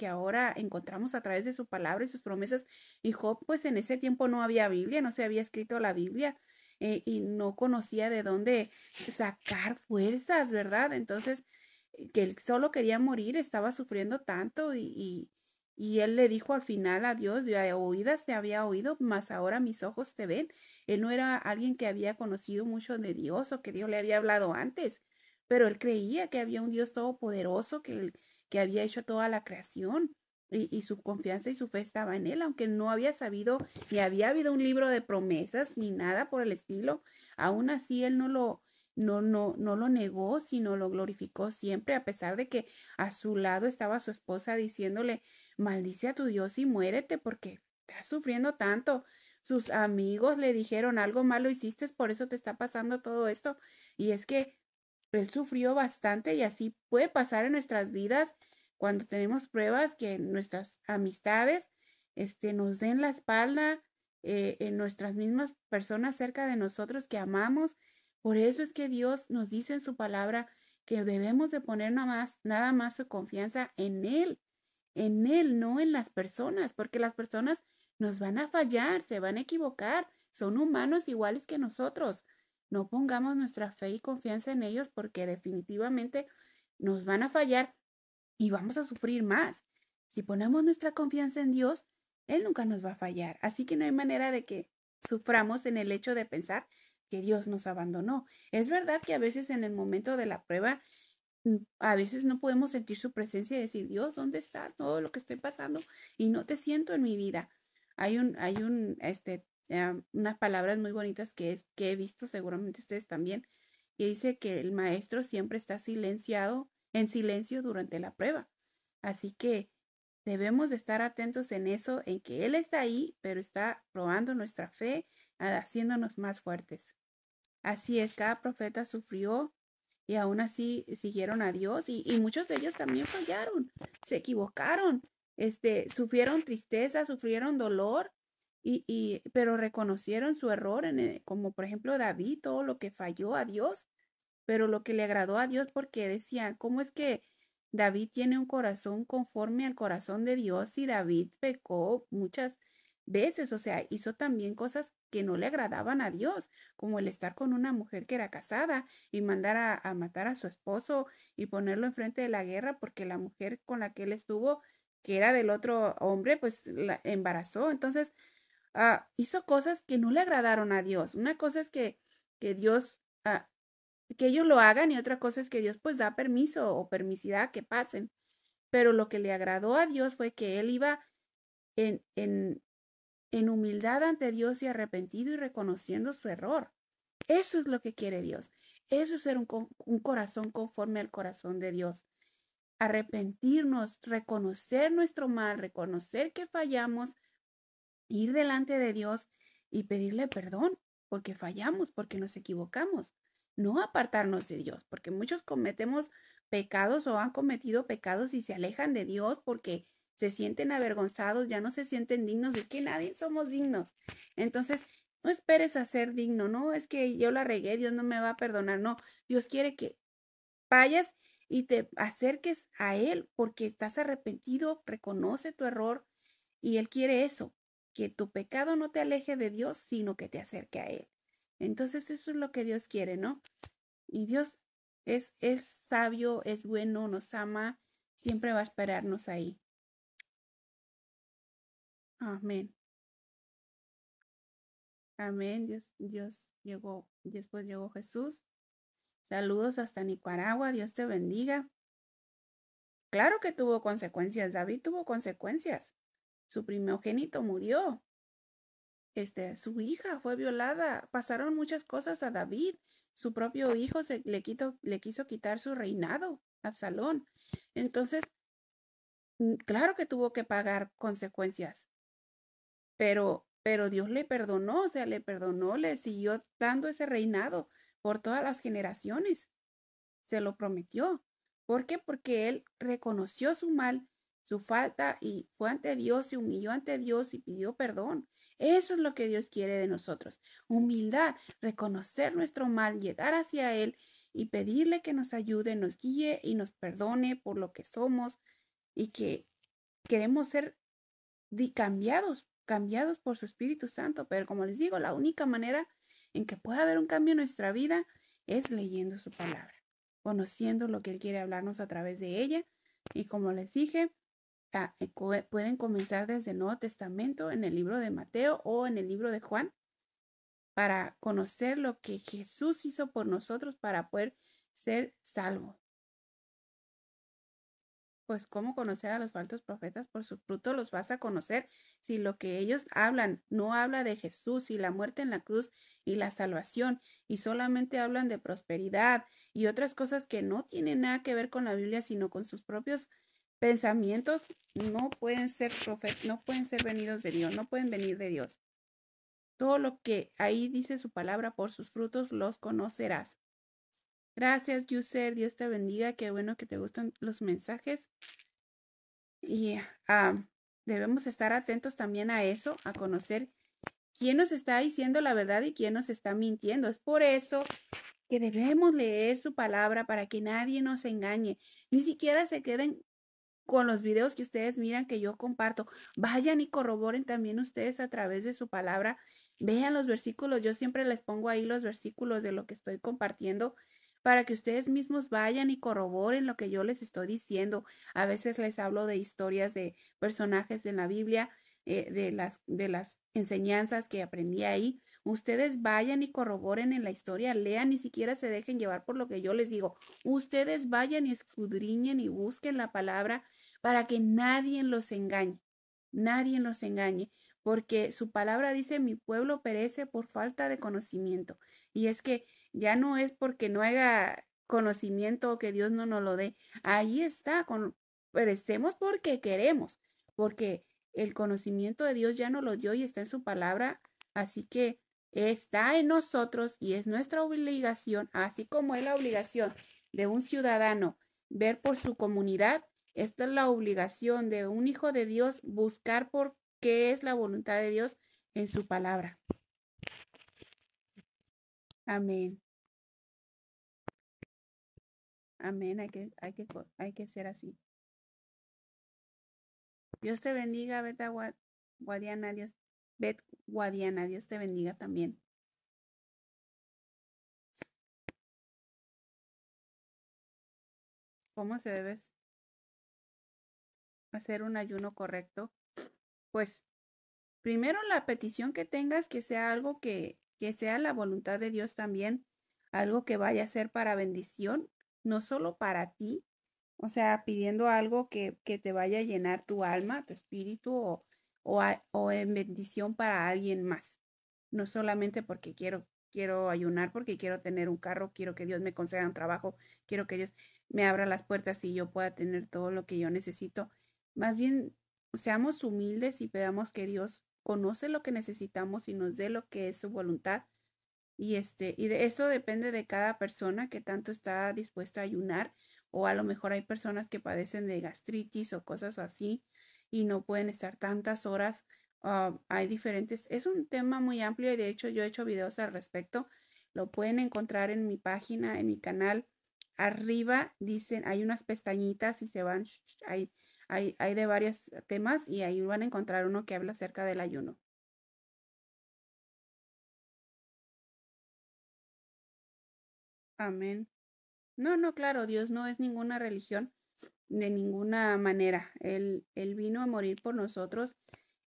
ahora encontramos a través de su palabra y sus promesas. Y Job, pues en ese tiempo no había Biblia, no se había escrito la Biblia eh, y no conocía de dónde sacar fuerzas, ¿verdad? Entonces, eh, que él solo quería morir, estaba sufriendo tanto y, y él le dijo al final a Dios, yo oídas te había oído, mas ahora mis ojos te ven. Él no era alguien que había conocido mucho de Dios o que Dios le había hablado antes, pero él creía que había un Dios todopoderoso que, que había hecho toda la creación. Y, y, su confianza y su fe estaba en él, aunque no había sabido ni había habido un libro de promesas ni nada por el estilo. Aún así, él no lo, no, no, no lo negó, sino lo glorificó siempre, a pesar de que a su lado estaba su esposa diciéndole, maldice a tu Dios y muérete porque estás sufriendo tanto. Sus amigos le dijeron, algo malo hiciste, por eso te está pasando todo esto. Y es que él sufrió bastante y así puede pasar en nuestras vidas cuando tenemos pruebas que nuestras amistades este, nos den la espalda, eh, en nuestras mismas personas cerca de nosotros que amamos por eso es que Dios nos dice en su palabra que debemos de poner nada más, nada más su confianza en Él, en Él, no en las personas, porque las personas nos van a fallar, se van a equivocar, son humanos iguales que nosotros. No pongamos nuestra fe y confianza en ellos porque definitivamente nos van a fallar y vamos a sufrir más. Si ponemos nuestra confianza en Dios, Él nunca nos va a fallar. Así que no hay manera de que suframos en el hecho de pensar Dios nos abandonó. Es verdad que a veces en el momento de la prueba, mm, a veces no podemos sentir su presencia y decir, Dios, ¿dónde estás? Todo lo que estoy pasando y no te siento en mi vida. Hay un, hay un, este, ah, unas palabras muy bonitas que es, que he visto seguramente ustedes también, y dice que el maestro siempre está silenciado, en silencio durante la prueba. Así que debemos de estar atentos en eso, en que Él está ahí, pero está probando nuestra fe, ah, haciéndonos más fuertes. Así es, cada profeta sufrió y aún así siguieron a Dios y, muchos de ellos también fallaron, se equivocaron, este, sufrieron tristeza, sufrieron dolor, y, pero reconocieron su error, eh, como por ejemplo David, todo lo que falló a Dios, pero lo que le agradó a Dios porque decían, ¿cómo es que David tiene un corazón conforme al corazón de Dios y David pecó muchas veces, o sea, hizo también cosas que no le agradaban a Dios, como el estar con una mujer que era casada y mandar a, matar a su esposo y ponerlo enfrente de la guerra porque la mujer con la que él estuvo, que era del otro hombre, pues la embarazó. Entonces, ah, hizo cosas que no le agradaron a Dios. Una cosa es que, Dios, ah, que ellos lo hagan y otra cosa es que Dios pues da permiso o permisidad que pasen. Pero lo que le agradó a Dios fue que él iba en, en en humildad ante Dios y arrepentido y reconociendo su error. Eso es lo que quiere Dios. Eso es ser un, un corazón conforme al corazón de Dios. Arrepentirnos, reconocer nuestro mal, reconocer que fallamos, ir delante de Dios y pedirle perdón porque fallamos, porque nos equivocamos. No apartarnos de Dios, porque muchos cometemos pecados o han cometido pecados y se alejan de Dios porque se sienten avergonzados, ya no se sienten dignos, es que nadie somos dignos. Entonces, no esperes a ser digno, no es que yo la regué, Dios no me va a perdonar, no, Dios quiere que vayas y te acerques a Él porque estás arrepentido, reconoce tu error y Él quiere eso, que tu pecado no te aleje de Dios, sino que te acerque a Él. Entonces eso es lo que Dios quiere, ¿no? Y Dios es, es sabio, es bueno, nos ama, siempre va a esperarnos ahí. Amén. Amén. Dios, Dios llegó, después llegó Jesús. Saludos hasta Nicaragua. Dios te bendiga. Claro que tuvo consecuencias. David tuvo consecuencias. Su primogénito murió. Este, su hija fue violada. Pasaron muchas cosas a David. Su propio hijo se, le, le quiso quitar su reinado, Absalón. Entonces, mm, claro que tuvo que pagar consecuencias pero, pero Dios le perdonó, o sea, le perdonó, le siguió dando ese reinado por todas las generaciones. Se lo prometió. ¿Por qué? Porque él reconoció su mal, su falta y fue ante Dios, se humilló ante Dios y pidió perdón. Eso es lo que Dios quiere de nosotros. Humildad, reconocer nuestro mal, llegar hacia Él y pedirle que nos ayude, nos guíe y nos perdone por lo que somos y que queremos ser cambiados cambiados por su Espíritu Santo. Pero como les digo, la única manera en que puede haber un cambio en nuestra vida es leyendo su palabra, conociendo lo que Él quiere hablarnos a través de ella. Y como les dije, ah, eh, pueden comenzar desde el Nuevo Testamento, en el libro de Mateo o en el libro de Juan, para conocer lo que Jesús hizo por nosotros para poder ser salvos pues cómo conocer a los falsos profetas por sus frutos los vas a conocer si lo que ellos hablan no habla de Jesús y la muerte en la cruz y la salvación y solamente hablan de prosperidad y otras cosas que no tienen nada que ver con la Biblia sino con sus propios pensamientos no pueden ser profetas, no pueden ser venidos de Dios, no pueden venir de Dios. Todo lo que ahí dice su palabra por sus frutos los conocerás. Gracias, user. Dios te bendiga. Qué bueno que te gustan los mensajes. Y ah, debemos estar atentos también a eso, a conocer quién nos está diciendo la verdad y quién nos está mintiendo. Es por eso que debemos leer su palabra para que nadie nos engañe. Ni siquiera se queden con los videos que ustedes miran que yo comparto. Vayan y corroboren también ustedes a través de su palabra. Vean los versículos. Yo siempre les pongo ahí los versículos de lo que estoy compartiendo para que ustedes mismos vayan y corroboren lo que yo les estoy diciendo. A veces les hablo de historias de personajes en la Biblia, eh, de, las, de las enseñanzas que aprendí ahí. Ustedes vayan y corroboren en la historia, lean, ni siquiera se dejen llevar por lo que yo les digo. Ustedes vayan y escudriñen y busquen la palabra para que nadie los engañe, nadie los engañe, porque su palabra dice, mi pueblo perece por falta de conocimiento. Y es que ya no es porque no haya conocimiento o que Dios no nos lo dé. Ahí está, con, perecemos porque queremos, porque el conocimiento de Dios ya nos lo dio y está en su palabra. Así que está en nosotros y es nuestra obligación, así como es la obligación de un ciudadano ver por su comunidad, esta es la obligación de un hijo de Dios buscar por qué es la voluntad de Dios en su palabra. Amén. Amén, hay que, hay que, ser así. Dios te bendiga, Beta Guadiana, Dios, Bet Guadiana, Dios te bendiga también. ¿Cómo se debe hacer un ayuno correcto? Pues primero la petición que tengas que sea algo que, que sea la voluntad de Dios también, algo que vaya a ser para bendición no solo para ti, o sea, pidiendo algo que, te vaya a llenar tu alma, tu espíritu o, en bendición para alguien más. No solamente porque quiero, quiero ayunar, porque quiero tener un carro, quiero que Dios me conceda un trabajo, quiero que Dios me abra las puertas y yo pueda tener todo lo que yo necesito. Más bien, seamos humildes y pedamos que Dios conoce lo que necesitamos y nos dé lo que es su voluntad y, este, y de eso depende de cada persona que tanto está dispuesta a ayunar o a lo mejor hay personas que padecen de gastritis o cosas así y no pueden estar tantas horas. Um, hay diferentes, es un tema muy amplio y de hecho yo he hecho videos al respecto. Lo pueden encontrar en mi página, en mi canal. Arriba dicen, hay unas pestañitas y se van, hay, hay, hay de varios temas y ahí van a encontrar uno que habla acerca del ayuno. Amén. No, no, claro, Dios no es ninguna religión de ninguna manera. Él, él vino a morir por nosotros,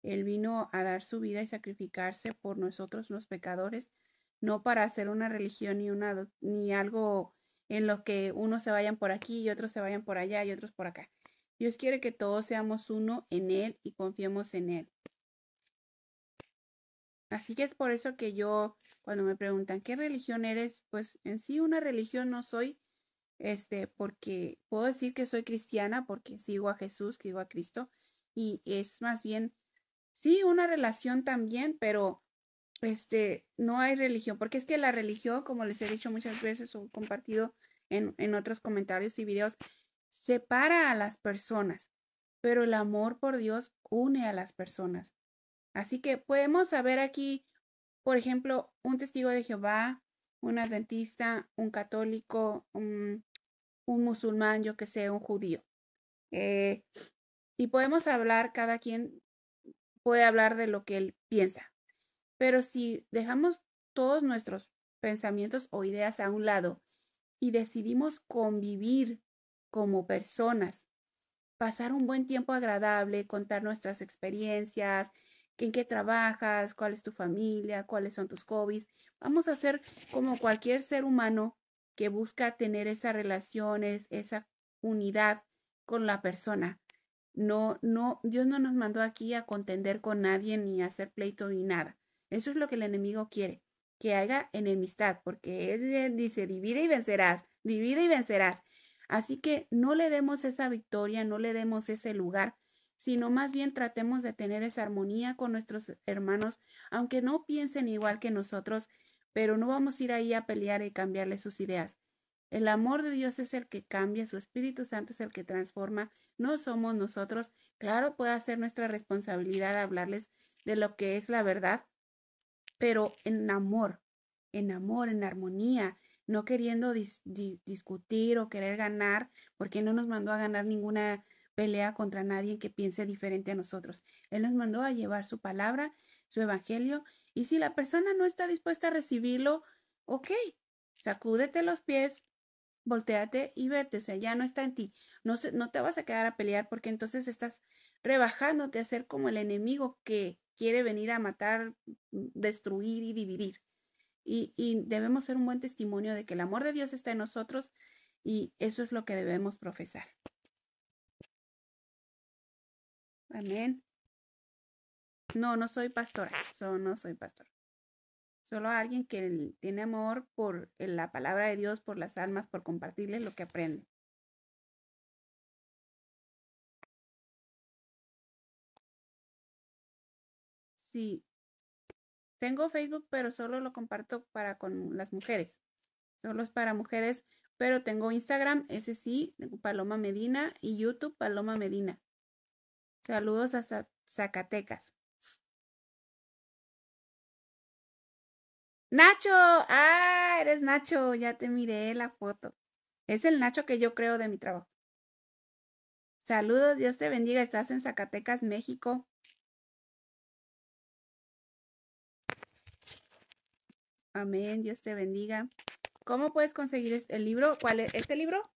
Él vino a dar su vida y sacrificarse por nosotros los pecadores, no para hacer una religión ni, una, ni algo en lo que unos se vayan por aquí y otros se vayan por allá y otros por acá. Dios quiere que todos seamos uno en Él y confiemos en Él. Así que es por eso que yo cuando me preguntan qué religión eres, pues en sí una religión no soy, este, porque puedo decir que soy cristiana porque sigo a Jesús, sigo a Cristo, y es más bien, sí, una relación también, pero este, no hay religión, porque es que la religión, como les he dicho muchas veces o compartido en, en otros comentarios y videos, separa a las personas, pero el amor por Dios une a las personas. Así que podemos saber aquí por ejemplo, un testigo de Jehová, un adventista, un católico, un, musulmán, yo que sé, un judío. Eh, y podemos hablar, cada quien puede hablar de lo que él piensa. Pero si dejamos todos nuestros pensamientos o ideas a un lado y decidimos convivir como personas, pasar un buen tiempo agradable, contar nuestras experiencias, en qué trabajas, cuál es tu familia, cuáles son tus hobbies. Vamos a ser como cualquier ser humano que busca tener esas relaciones, esa unidad con la persona. No, no, Dios no nos mandó aquí a contender con nadie ni a hacer pleito ni nada. Eso es lo que el enemigo quiere, que haga enemistad, porque él dice, divide y vencerás, divide y vencerás. Así que no le demos esa victoria, no le demos ese lugar sino más bien tratemos de tener esa armonía con nuestros hermanos, aunque no piensen igual que nosotros, pero no vamos a ir ahí a pelear y cambiarle sus ideas. El amor de Dios es el que cambia, su Espíritu Santo es el que transforma, no somos nosotros. Claro, puede ser nuestra responsabilidad hablarles de lo que es la verdad, pero en amor, en amor, en armonía, no queriendo discutir o querer ganar, porque no nos mandó a ganar ninguna pelea contra nadie que piense diferente a nosotros. Él nos mandó a llevar su palabra, su evangelio, y si la persona no está dispuesta a recibirlo, ok, sacúdete los pies, volteate y vete, o sea, ya no está en ti. No, no te vas a quedar a pelear porque entonces estás rebajándote a ser como el enemigo que quiere venir a matar, destruir y dividir. Y, y, debemos ser un buen testimonio de que el amor de Dios está en nosotros y eso es lo que debemos profesar. Amén. No, no soy pastora, Solo no soy pastor. Solo alguien que tiene amor por eh, la palabra de Dios, por las almas, por compartirle lo que aprende. Sí. Tengo Facebook, pero solo lo comparto para con las mujeres. Solo es para mujeres, pero tengo Instagram, ese sí, Paloma Medina, y YouTube, Paloma Medina. Saludos hasta Zacatecas. Nacho, ah, eres Nacho, ya te miré la foto. Es el Nacho que yo creo de mi trabajo. Saludos, Dios te bendiga, estás en Zacatecas, México. Amén, Dios te bendiga. ¿Cómo puedes conseguir este, libro? ¿Cuál es este libro?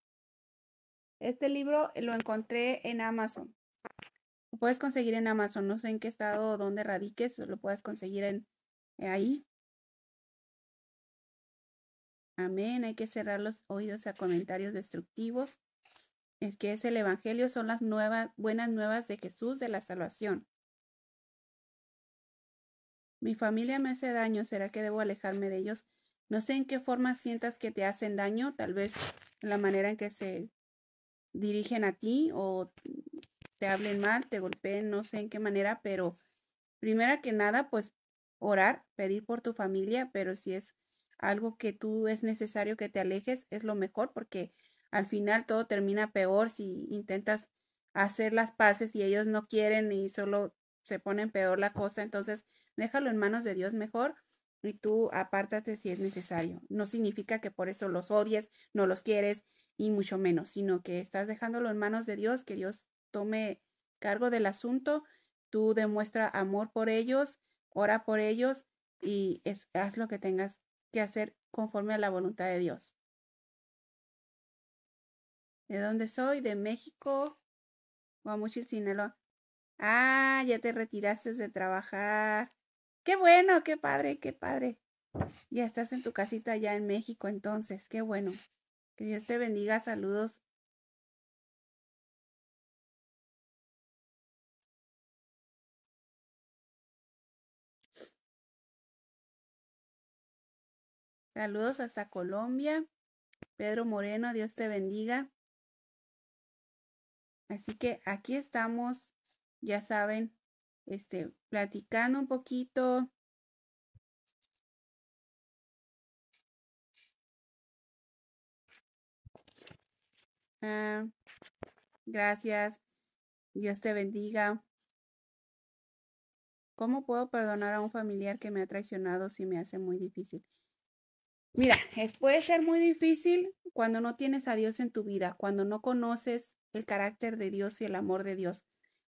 Este libro lo encontré en Amazon. Lo puedes conseguir en Amazon, no sé en qué estado o dónde radiques, lo puedes conseguir en eh, ahí. Amén, hay que cerrar los oídos a comentarios destructivos. Es que es el Evangelio, son las nuevas, buenas nuevas de Jesús de la salvación. Mi familia me hace daño, ¿será que debo alejarme de ellos? No sé en qué forma sientas que te hacen daño, tal vez la manera en que se dirigen a ti o te hablen mal, te golpeen, no sé en qué manera, pero primera que nada, pues orar, pedir por tu familia, pero si es algo que tú es necesario que te alejes, es lo mejor porque al final todo termina peor si intentas hacer las paces y ellos no quieren y solo se ponen peor la cosa, entonces déjalo en manos de Dios mejor y tú apártate si es necesario. No significa que por eso los odies, no los quieres y mucho menos, sino que estás dejándolo en manos de Dios, que Dios tome cargo del asunto, tú demuestra amor por ellos, ora por ellos y haz lo que tengas que hacer conforme a la voluntad de Dios. ¿De dónde soy? De México, a Sinaloa. Ah, ya te retiraste de trabajar. Qué bueno, qué padre, qué padre. Ya estás en tu casita allá en México entonces, qué bueno. Que Dios te bendiga, saludos Saludos hasta Colombia. Pedro Moreno, Dios te bendiga. Así que aquí estamos, ya saben, este, platicando un poquito. Ah, gracias. Dios te bendiga. ¿Cómo puedo perdonar a un familiar que me ha traicionado si me hace muy difícil? Mira, eh, puede ser muy difícil cuando no tienes a Dios en tu vida, cuando no conoces el carácter de Dios y el amor de Dios.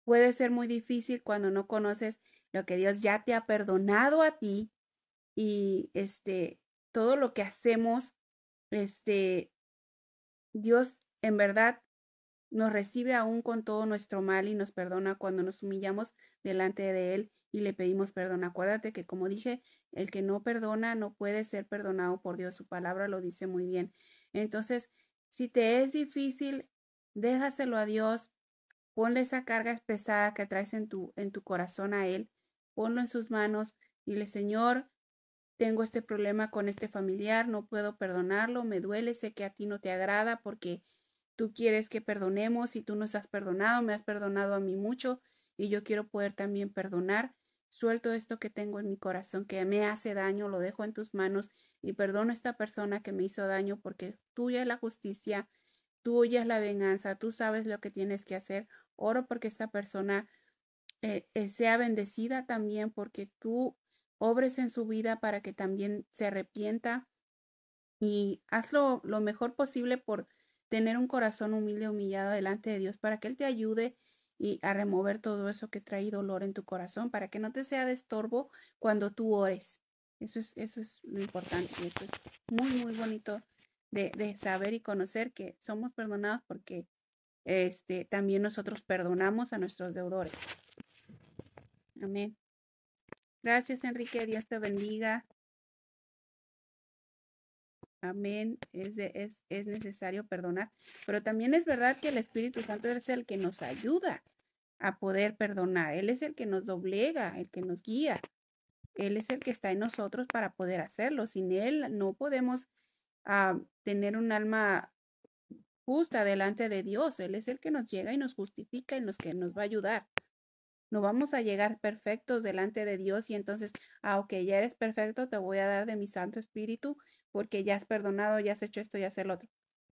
Puede ser muy difícil cuando no conoces lo que Dios ya te ha perdonado a ti y este todo lo que hacemos este Dios en verdad nos recibe aún con todo nuestro mal y nos perdona cuando nos humillamos delante de Él y le pedimos perdón. Acuérdate que, como dije, el que no perdona no puede ser perdonado por Dios. Su palabra lo dice muy bien. Entonces, si te es difícil, déjaselo a Dios, ponle esa carga pesada que traes en tu, en tu corazón a Él, ponlo en sus manos, dile, Señor, tengo este problema con este familiar, no puedo perdonarlo, me duele, sé que a ti no te agrada porque tú quieres que perdonemos y tú nos has perdonado, me has perdonado a mí mucho y yo quiero poder también perdonar. Suelto esto que tengo en mi corazón que me hace daño, lo dejo en tus manos y perdono a esta persona que me hizo daño porque tuya es la justicia, tuya es la venganza, tú sabes lo que tienes que hacer. Oro porque esta persona eh, eh, sea bendecida también porque tú obres en su vida para que también se arrepienta y hazlo lo mejor posible por tener un corazón humilde, humillado delante de Dios para que Él te ayude y a remover todo eso que trae dolor en tu corazón, para que no te sea de estorbo cuando tú ores. Eso es, eso es lo importante y eso es muy, muy bonito de, saber y conocer que somos perdonados porque este, también nosotros perdonamos a nuestros deudores. Amén. Gracias, Enrique. Dios te bendiga. Amén. Es, necesario perdonar. Pero también es verdad que el Espíritu Santo es el que nos ayuda a poder perdonar. Él es el que nos doblega, el que nos guía. Él es el que está en nosotros para poder hacerlo. Sin Él no podemos ah, tener un alma justa delante de Dios. Él es el que nos llega y nos justifica y los que nos va a ayudar. No vamos a llegar perfectos delante de Dios y entonces, aunque ah, ya eres perfecto, te voy a dar de mi Santo Espíritu porque ya has perdonado, ya has hecho esto, y has el otro.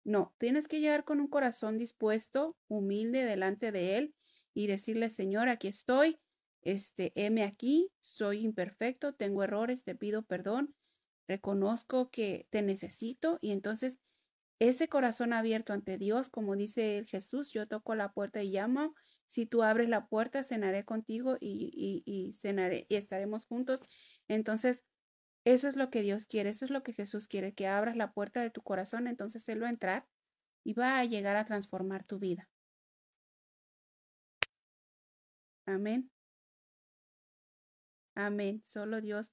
No, tienes que llegar con un corazón dispuesto, humilde delante de Él y decirle, Señor, aquí estoy, este, heme aquí, soy imperfecto, tengo errores, te pido perdón, reconozco que te necesito y entonces ese corazón abierto ante Dios, como dice Jesús, yo toco la puerta y llamo si tú abres la puerta, cenaré contigo y, cenaré y estaremos juntos. Entonces, eso es lo que Dios quiere, eso es lo que Jesús quiere, que abras la puerta de tu corazón, entonces Él va a entrar y va a llegar a transformar tu vida. Amén. Amén. Solo Dios,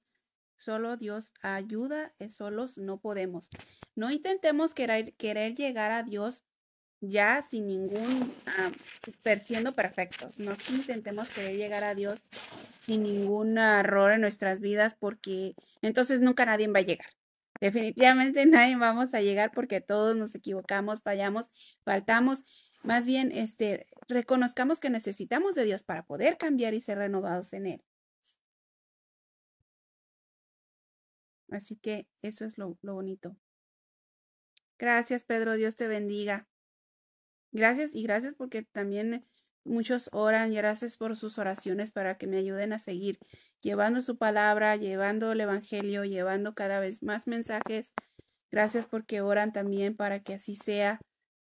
solo Dios ayuda, eh, solos no podemos. No intentemos querer, querer llegar a Dios ya sin ningún, ah, siendo perfectos. No intentemos querer llegar a Dios sin ningún error en nuestras vidas porque entonces nunca nadie va a llegar. Definitivamente nadie vamos a llegar porque todos nos equivocamos, fallamos, faltamos. Más bien, este, reconozcamos que necesitamos de Dios para poder cambiar y ser renovados en Él. Así que eso es lo, lo bonito. Gracias, Pedro. Dios te bendiga. Gracias y gracias porque también eh, muchos oran. y Gracias por sus oraciones para que me ayuden a seguir llevando su palabra, llevando el Evangelio, llevando cada vez más mensajes. Gracias porque oran también para que así sea,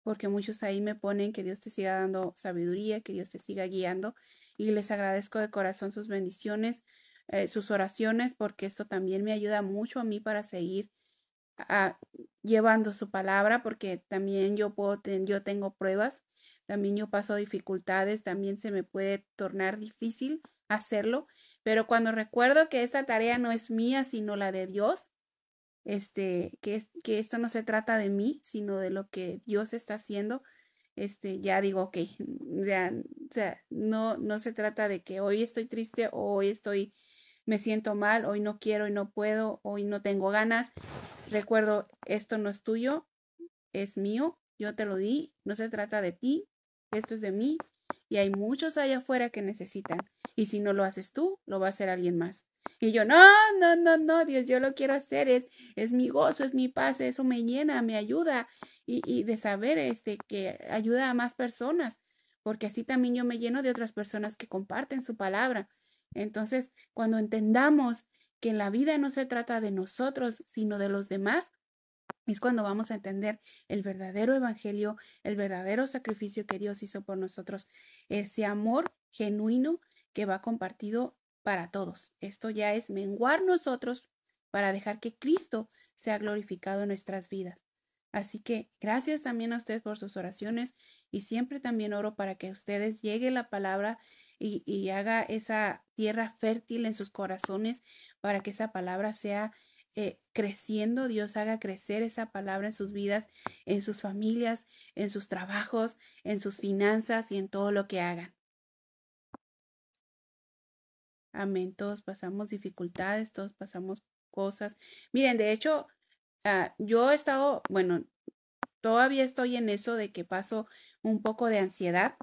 porque muchos ahí me ponen que Dios te siga dando sabiduría, que Dios te siga guiando. Y les agradezco de corazón sus bendiciones, eh, sus oraciones, porque esto también me ayuda mucho a mí para seguir llevando su palabra, porque también yo puedo, yo tengo pruebas, también yo paso dificultades, también se me puede tornar difícil hacerlo, pero cuando recuerdo que esta tarea no es mía, sino la de Dios, este, que, es, que esto no se trata de mí, sino de lo que Dios está haciendo, este, ya digo, que ya, o sea, no, no se trata de que hoy estoy triste o hoy estoy me siento mal, hoy no quiero, y no puedo, hoy no tengo ganas. Recuerdo, esto no es tuyo, es mío, yo te lo di, no se trata de ti, esto es de mí y hay muchos allá afuera que necesitan. Y si no lo haces tú, lo va a hacer alguien más. Y yo, no, no, no, no, Dios, yo lo quiero hacer, es, es mi gozo, es mi paz, eso me llena, me ayuda. Y, de saber este, que ayuda a más personas, porque así también yo me lleno de otras personas que comparten su palabra entonces, cuando entendamos que en la vida no se trata de nosotros, sino de los demás, es cuando vamos a entender el verdadero evangelio, el verdadero sacrificio que Dios hizo por nosotros, ese amor genuino que va compartido para todos. Esto ya es menguar nosotros para dejar que Cristo sea glorificado en nuestras vidas. Así que gracias también a ustedes por sus oraciones y siempre también oro para que a ustedes llegue la palabra y, haga esa tierra fértil en sus corazones para que esa palabra sea eh, creciendo, Dios haga crecer esa palabra en sus vidas, en sus familias, en sus trabajos, en sus finanzas y en todo lo que hagan. Amén, todos pasamos dificultades, todos pasamos cosas. Miren, de hecho, ah, yo he estado, bueno, todavía estoy en eso de que paso un poco de ansiedad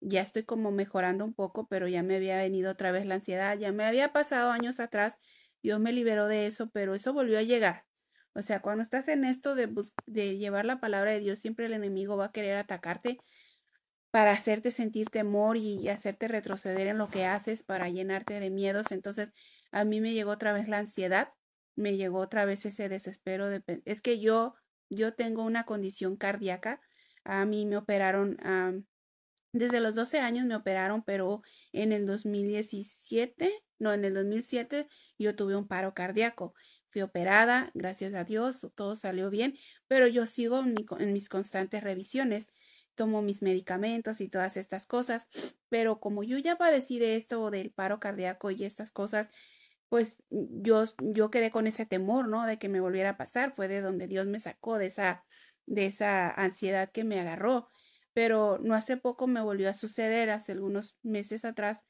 ya estoy como mejorando un poco, pero ya me había venido otra vez la ansiedad, ya me había pasado años atrás, Dios me liberó de eso, pero eso volvió a llegar. O sea, cuando estás en esto de, de llevar la palabra de Dios, siempre el enemigo va a querer atacarte para hacerte sentir temor y hacerte retroceder en lo que haces, para llenarte de miedos. Entonces, a mí me llegó otra vez la ansiedad, me llegó otra vez ese desespero Es que yo, yo tengo una condición cardíaca, a mí me operaron a desde los 12 años me operaron, pero en el 2017, no, en el 2007 yo tuve un paro cardíaco. Fui operada, gracias a Dios, todo salió bien, pero yo sigo en, mis constantes revisiones tomo mis medicamentos y todas estas cosas, pero como yo ya padecí de esto del paro cardíaco y estas cosas, pues yo, yo quedé con ese temor, ¿no? De que me volviera a pasar, fue de donde Dios me sacó de esa, de esa ansiedad que me agarró pero no hace poco me volvió a suceder, hace algunos meses atrás.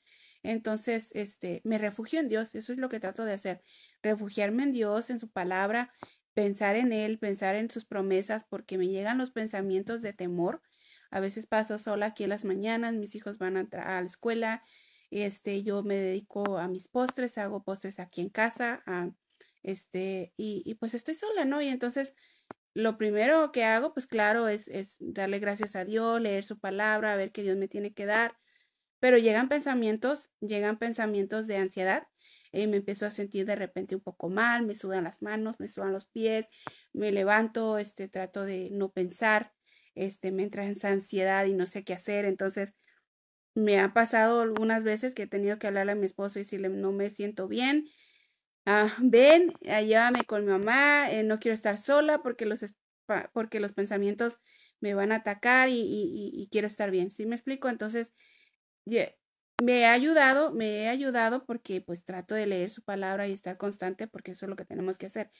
Entonces, este, me refugio en Dios, eso es lo que trato de hacer, refugiarme en Dios, en su palabra, pensar en Él, pensar en sus promesas, porque me llegan los pensamientos de temor. A veces paso sola aquí en las mañanas, mis hijos van a, a la escuela, este, yo me dedico a mis postres, hago postres aquí en casa, este, y, pues estoy sola, ¿no? Y entonces lo primero que hago, pues claro, es, es darle gracias a Dios, leer su palabra, a ver qué Dios me tiene que dar. Pero llegan pensamientos, llegan pensamientos de ansiedad. Eh, me empiezo a sentir de repente un poco mal, me sudan las manos, me sudan los pies, me levanto, este, trato de no pensar, este, me entra esa ansiedad y no sé qué hacer. Entonces, me ha pasado algunas veces que he tenido que hablarle a mi esposo y decirle, no me siento bien, Ah, ven, ah, llévame con mi mamá, eh, no quiero estar sola porque los, porque los pensamientos me van a atacar y, quiero estar bien. ¿Sí me explico? Entonces, me ha ayudado, me he ayudado porque pues trato de leer su palabra y estar constante porque eso es lo que tenemos que hacer.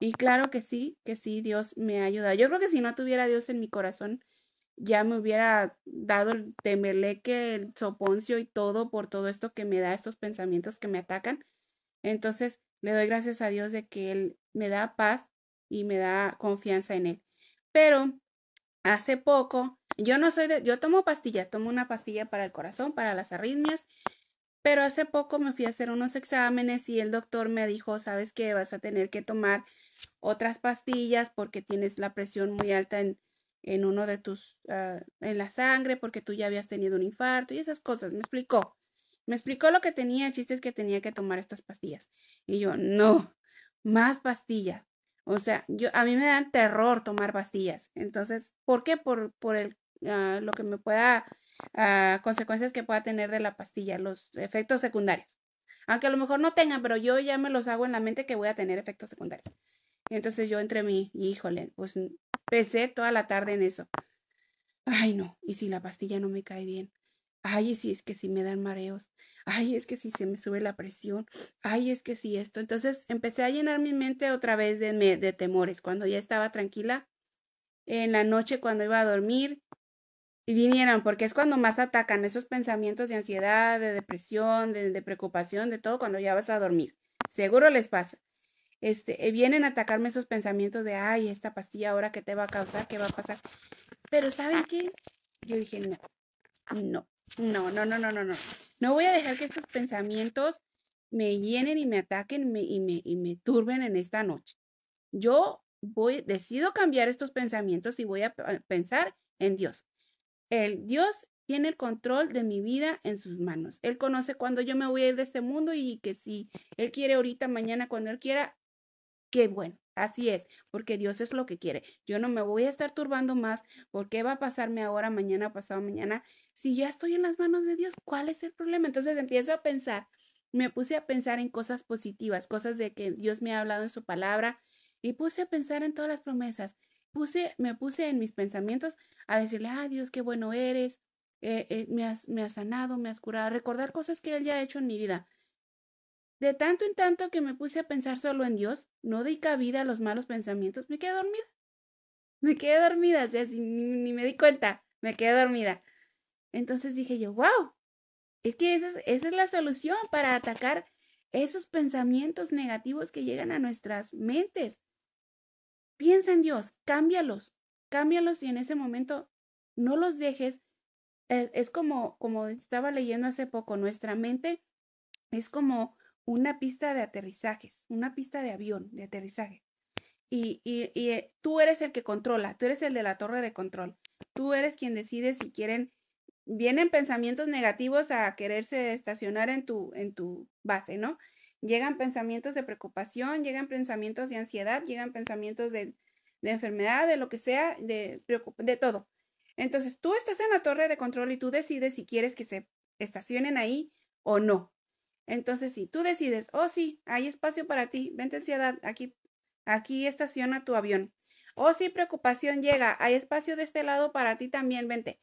Y claro que sí, que sí, Dios me ha ayudado. Yo creo que si no tuviera Dios en mi corazón, ya me hubiera dado el temeleque, el soponcio y todo por todo esto que me da, estos pensamientos que me atacan. Entonces, le doy gracias a Dios de que Él me da paz y me da confianza en Él. Pero hace poco, yo no soy de, yo tomo pastillas, tomo una pastilla para el corazón, para las arritmias, pero hace poco me fui a hacer unos exámenes y el doctor me dijo, sabes que vas a tener que tomar otras pastillas porque tienes la presión muy alta en, en uno de tus, ah, en la sangre, porque tú ya habías tenido un infarto y esas cosas, me explicó. Me explicó lo que tenía, el chiste es que tenía que tomar estas pastillas. Y yo, no, más pastillas. O sea, yo, a mí me dan terror tomar pastillas. Entonces, ¿por qué? Por, ah, lo que me pueda, ah, consecuencias que pueda tener de la pastilla, los efectos secundarios. Aunque a lo mejor no tengan, pero yo ya me los hago en la mente que voy a tener efectos secundarios. Entonces yo entre mí, híjole, pues pesé toda la tarde en eso. Ay, no, y si la pastilla no me cae bien ay, si es que si me dan mareos, ay, es que si se me sube la presión, ay, es que sí esto. Entonces empecé a llenar mi mente otra vez de, temores. Cuando ya estaba tranquila, en la noche cuando iba a dormir, vinieron, porque es cuando más atacan esos pensamientos de ansiedad, de depresión, de, preocupación, de todo, cuando ya vas a dormir. Seguro les pasa. Este, eh, vienen a atacarme esos pensamientos de, ay, esta pastilla ahora ¿qué te va a causar, qué va a pasar. Pero ¿saben qué? Yo dije, no, no, no, no, no, no, no, no. No voy a dejar que estos pensamientos me llenen y me ataquen y, me, y me turben en esta noche. Yo voy, decido cambiar estos pensamientos y voy a pensar en Dios. El Dios tiene el control de mi vida en sus manos. Él conoce cuando yo me voy a ir de este mundo y que si Él quiere ahorita, mañana, cuando Él quiera, qué bueno. Así es, porque Dios es lo que quiere. Yo no me voy a estar turbando más ¿Por qué va a pasarme ahora, mañana, pasado mañana. Si ya estoy en las manos de Dios, ¿cuál es el problema? Entonces empiezo a pensar, me puse a pensar en cosas positivas, cosas de que Dios me ha hablado en su palabra y puse a pensar en todas las promesas. Puse, me puse en mis pensamientos a decirle, ah, Dios, qué bueno eres, eh, eh, me, has, me has sanado, me has curado, recordar cosas que Él ya ha hecho en mi vida. De tanto en tanto que me puse a pensar solo en Dios, no di cabida a los malos pensamientos, me quedé dormida. Me quedé dormida, ni, me di cuenta, me quedé dormida. Entonces dije yo, wow, es que esa es, la solución para atacar esos pensamientos negativos que llegan a nuestras mentes. Piensa en Dios, cámbialos, cámbialos y en ese momento no los dejes. Es, es como, como estaba leyendo hace poco, nuestra mente es como una pista de aterrizajes, una pista de avión de aterrizaje. Y, y, eh, tú eres el que controla, tú eres el de la torre de control, tú eres quien decide si quieren, vienen pensamientos negativos a quererse estacionar en tu, en tu base, ¿no? Llegan pensamientos de preocupación, llegan pensamientos de ansiedad, llegan pensamientos de, de enfermedad, de lo que sea, de, de todo. Entonces, tú estás en la torre de control y tú decides si quieres que se estacionen ahí o no. Entonces, si tú decides, oh sí, hay espacio para ti, vente ansiedad, aquí, aquí estaciona tu avión. Oh sí, preocupación llega, hay espacio de este lado para ti también, vente.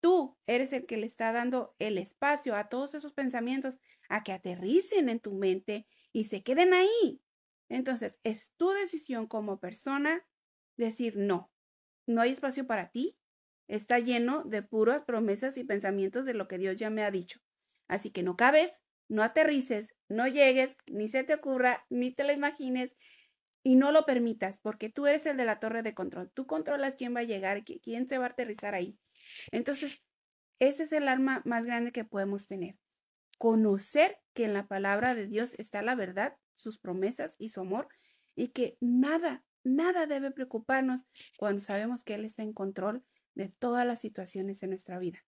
Tú eres el que le está dando el espacio a todos esos pensamientos a que aterricen en tu mente y se queden ahí. Entonces, es tu decisión como persona decir no, no hay espacio para ti. Está lleno de puras promesas y pensamientos de lo que Dios ya me ha dicho. Así que no cabes, no aterrices, no llegues, ni se te ocurra, ni te lo imagines y no lo permitas, porque tú eres el de la torre de control. Tú controlas quién va a llegar, quién se va a aterrizar ahí. Entonces, ese es el arma más grande que podemos tener. Conocer que en la palabra de Dios está la verdad, sus promesas y su amor, y que nada, nada debe preocuparnos cuando sabemos que Él está en control de todas las situaciones en nuestra vida.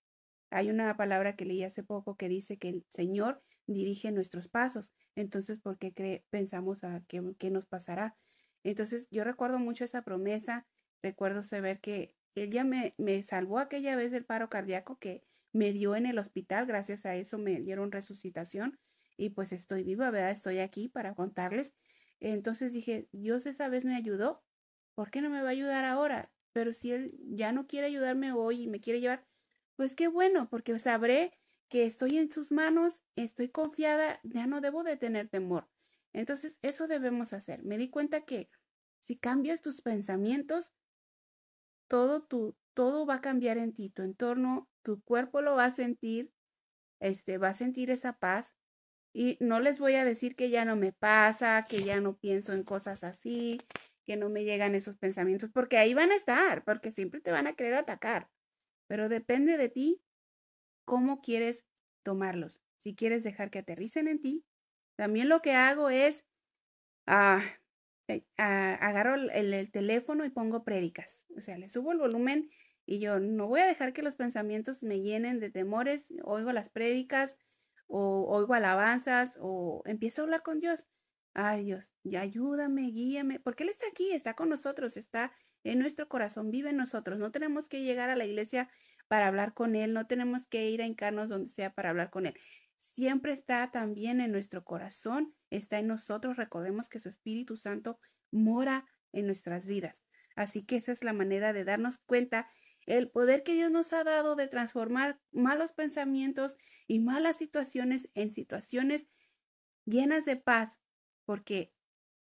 Hay una palabra que leí hace poco que dice que el Señor dirige nuestros pasos. Entonces, ¿por qué pensamos a qué, nos pasará? Entonces, yo recuerdo mucho esa promesa. Recuerdo saber que Él ya me, me salvó aquella vez del paro cardíaco que me dio en el hospital. Gracias a eso me dieron resucitación y pues estoy viva, ¿verdad? Estoy aquí para contarles. Entonces dije, Dios esa vez me ayudó, ¿por qué no me va a ayudar ahora? Pero si Él ya no quiere ayudarme hoy y me quiere llevar, pues qué bueno, porque sabré que estoy en sus manos, estoy confiada, ya no debo de tener temor. Entonces, eso debemos hacer. Me di cuenta que si cambias tus pensamientos, todo tu, todo va a cambiar en ti, tu entorno, tu cuerpo lo va a sentir, este, va a sentir esa paz. Y no les voy a decir que ya no me pasa, que ya no pienso en cosas así, que no me llegan esos pensamientos, porque ahí van a estar, porque siempre te van a querer atacar pero depende de ti cómo quieres tomarlos. Si quieres dejar que aterricen en ti, también lo que hago es ah, eh, ah, agarro el, el, teléfono y pongo prédicas. O sea, le subo el volumen y yo no voy a dejar que los pensamientos me llenen de temores. Oigo las prédicas o oigo alabanzas o empiezo a hablar con Dios. Ay Dios, y ayúdame, guíame, porque Él está aquí, está con nosotros, está en nuestro corazón, vive en nosotros. No tenemos que llegar a la iglesia para hablar con Él, no tenemos que ir a encarnos donde sea para hablar con Él. Siempre está también en nuestro corazón, está en nosotros. Recordemos que su Espíritu Santo mora en nuestras vidas. Así que esa es la manera de darnos cuenta el poder que Dios nos ha dado de transformar malos pensamientos y malas situaciones en situaciones llenas de paz, porque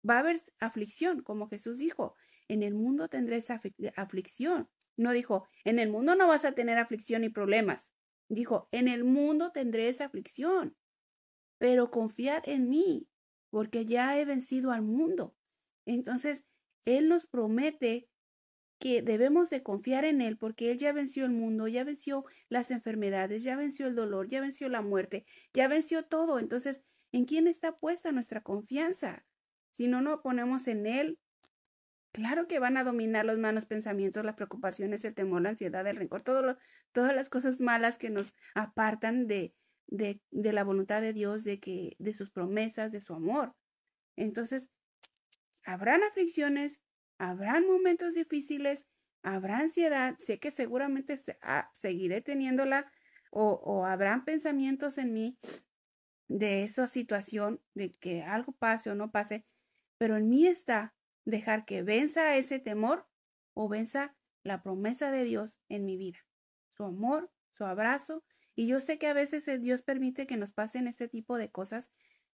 va a haber aflicción, como Jesús dijo, en el mundo tendréis eh, aflicción. No dijo, en el mundo no vas a tener aflicción y problemas. Dijo, en el mundo tendréis aflicción, pero confiad en mí, porque ya he vencido al mundo. Entonces, Él nos promete que debemos de confiar en Él porque Él ya venció el mundo, ya venció las enfermedades, ya venció el dolor, ya venció la muerte, ya venció todo. Entonces, ¿En quién está puesta nuestra confianza? Si no nos ponemos en Él, claro que van a dominar los malos pensamientos, las preocupaciones, el temor, la ansiedad, el rencor, todas las cosas malas que nos apartan de, la voluntad de Dios, de, sus promesas, de su amor. Entonces, habrán aflicciones, habrán momentos difíciles, habrá ansiedad, sé que seguramente ah, seguiré teniéndola o habrán pensamientos en mí, de esa situación, de que algo pase o no pase, pero en mí está dejar que venza ese temor o venza la promesa de Dios en mi vida, su amor, su abrazo. Y yo sé que a veces Dios permite que nos pasen este tipo de cosas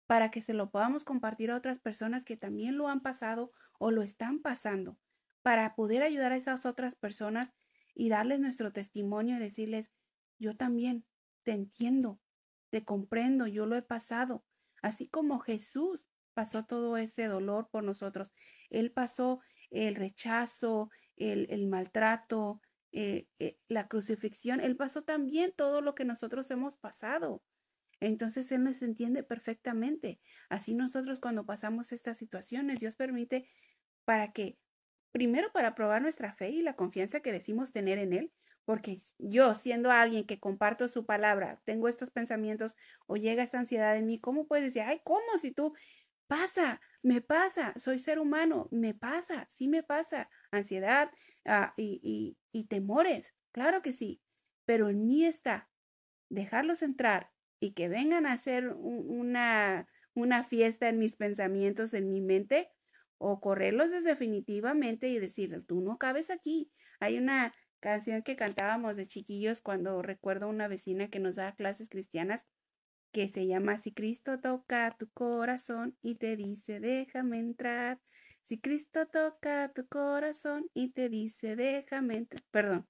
para que se lo podamos compartir a otras personas que también lo han pasado o lo están pasando, para poder ayudar a esas otras personas y darles nuestro testimonio y decirles, yo también te entiendo, te comprendo, yo lo he pasado. Así como Jesús pasó todo ese dolor por nosotros. Él pasó el rechazo, el, maltrato, eh, eh, la crucifixión. Él pasó también todo lo que nosotros hemos pasado. Entonces Él nos entiende perfectamente. Así nosotros cuando pasamos estas situaciones, Dios permite para que, primero para probar nuestra fe y la confianza que decimos tener en Él, porque yo, siendo alguien que comparto su palabra, tengo estos pensamientos o llega esta ansiedad en mí, ¿cómo puedes decir, ay, cómo si tú pasa, me pasa, soy ser humano, me pasa, sí me pasa, ansiedad ah, y, temores, claro que sí, pero en mí está dejarlos entrar y que vengan a hacer una, una fiesta en mis pensamientos, en mi mente, o correrlos definitivamente y decir, tú no cabes aquí. Hay una canción que cantábamos de chiquillos cuando recuerdo una vecina que nos da clases cristianas que se llama Si Cristo toca tu corazón y te dice déjame entrar. Si Cristo toca tu corazón y te dice déjame entrar. Perdón.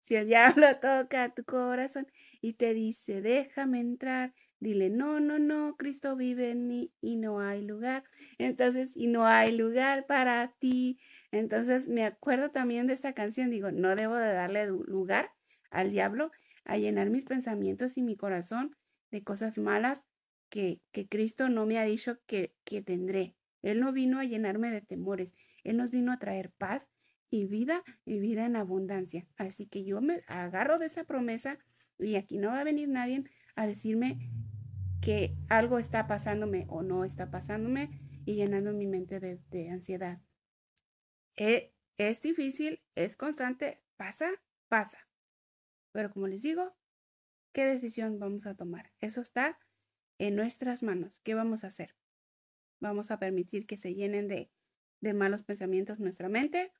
Si el diablo toca tu corazón y te dice déjame entrar. Dile, no, no, no, Cristo vive en mí y no hay lugar. Entonces, y no hay lugar para ti. Entonces, me acuerdo también de esa canción, digo, no debo de darle lugar al diablo a llenar mis pensamientos y mi corazón de cosas malas que, que Cristo no me ha dicho que, que tendré. Él no vino a llenarme de temores, Él nos vino a traer paz y vida y vida en abundancia. Así que yo me agarro de esa promesa y aquí no va a venir nadie a decirme que algo está pasándome o no está pasándome y llenando mi mente de, ansiedad. Eh, es difícil, es constante, pasa, pasa. Pero como les digo, ¿qué decisión vamos a tomar? Eso está en nuestras manos. ¿Qué vamos a hacer? ¿Vamos a permitir que se llenen de, de malos pensamientos nuestra mente?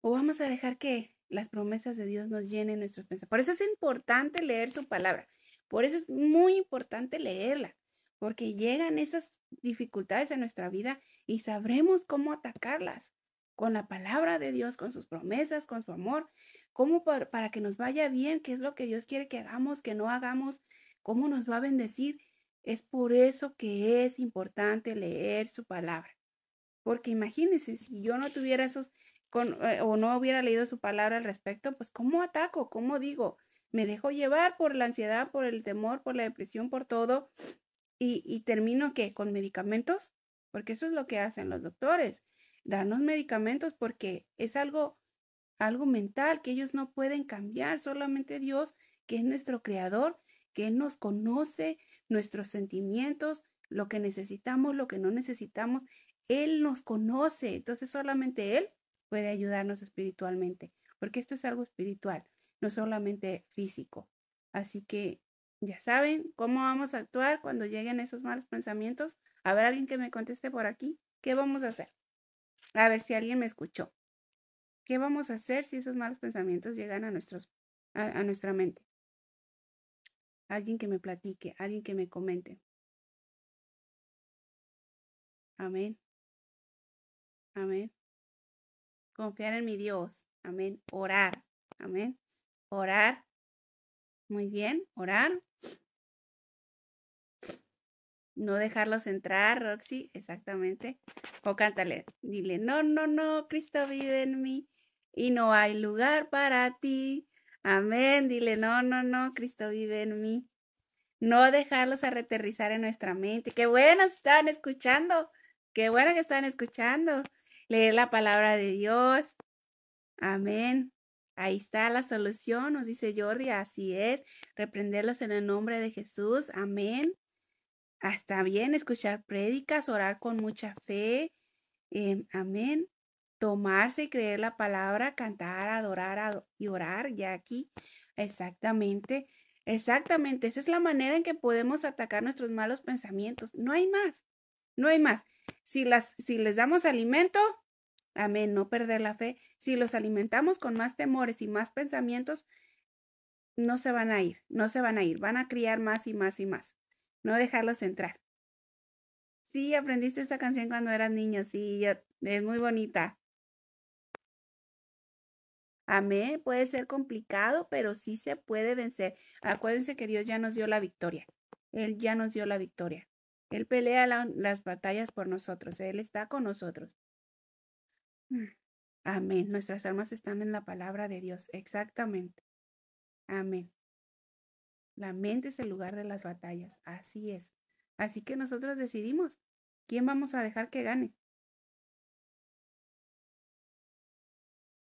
¿O vamos a dejar que las promesas de Dios nos llenen nuestros pensamientos? Por eso es importante leer su palabra. Por eso es muy importante leerla, porque llegan esas dificultades a nuestra vida y sabremos cómo atacarlas con la palabra de Dios, con sus promesas, con su amor, cómo para, que nos vaya bien, qué es lo que Dios quiere que hagamos, que no hagamos, cómo nos va a bendecir. Es por eso que es importante leer su palabra. Porque imagínense, si yo no tuviera esos, con, eh, o no hubiera leído su palabra al respecto, pues ¿cómo ataco? ¿Cómo digo? me dejo llevar por la ansiedad, por el temor, por la depresión, por todo, y, termino que con medicamentos, porque eso es lo que hacen los doctores, darnos medicamentos porque es algo, algo mental que ellos no pueden cambiar, solamente Dios, que es nuestro creador, que nos conoce nuestros sentimientos, lo que necesitamos, lo que no necesitamos, Él nos conoce, entonces solamente Él puede ayudarnos espiritualmente, porque esto es algo espiritual no solamente físico. Así que ya saben cómo vamos a actuar cuando lleguen esos malos pensamientos. a ver alguien que me conteste por aquí. ¿Qué vamos a hacer? A ver si alguien me escuchó. ¿Qué vamos a hacer si esos malos pensamientos llegan a, nuestros, a nuestra mente? Alguien que me platique, alguien que me comente. Amén. Amén. Confiar en mi Dios. Amén. Orar. Amén. Orar. Muy bien, orar. No dejarlos entrar, Roxy, exactamente. O cántale, dile, no, no, no, Cristo vive en mí y no hay lugar para ti. Amén, dile, no, no, no, Cristo vive en mí. No dejarlos aterrizar en nuestra mente. Qué bueno están escuchando, qué bueno que están escuchando. Leer la palabra de Dios. Amén. Ahí está la solución, nos dice Jordi, así es, reprenderlos en el nombre de Jesús, amén. Hasta bien, escuchar prédicas, orar con mucha fe, em, amén. Tomarse y creer la palabra, cantar, adorar y orar, ya aquí, exactamente, exactamente, esa es la manera en que podemos atacar nuestros malos pensamientos, no hay más, no hay más. Si, las, si les damos alimento, Amén, no perder la fe. Si los alimentamos con más temores y más pensamientos, no se van a ir, no se van a ir, van a criar más y más y más. No dejarlos entrar. Sí, aprendiste esa canción cuando eras niño, sí, es muy bonita. Amén, puede ser complicado, pero sí se puede vencer. Acuérdense que Dios ya nos dio la victoria. Él ya nos dio la victoria. Él pelea las batallas por nosotros, Él está con nosotros. Mm, amén. Nuestras almas están en la palabra de Dios, exactamente. Amén. La mente es el lugar de las batallas, así es. Así que nosotros decidimos quién vamos a dejar que gane.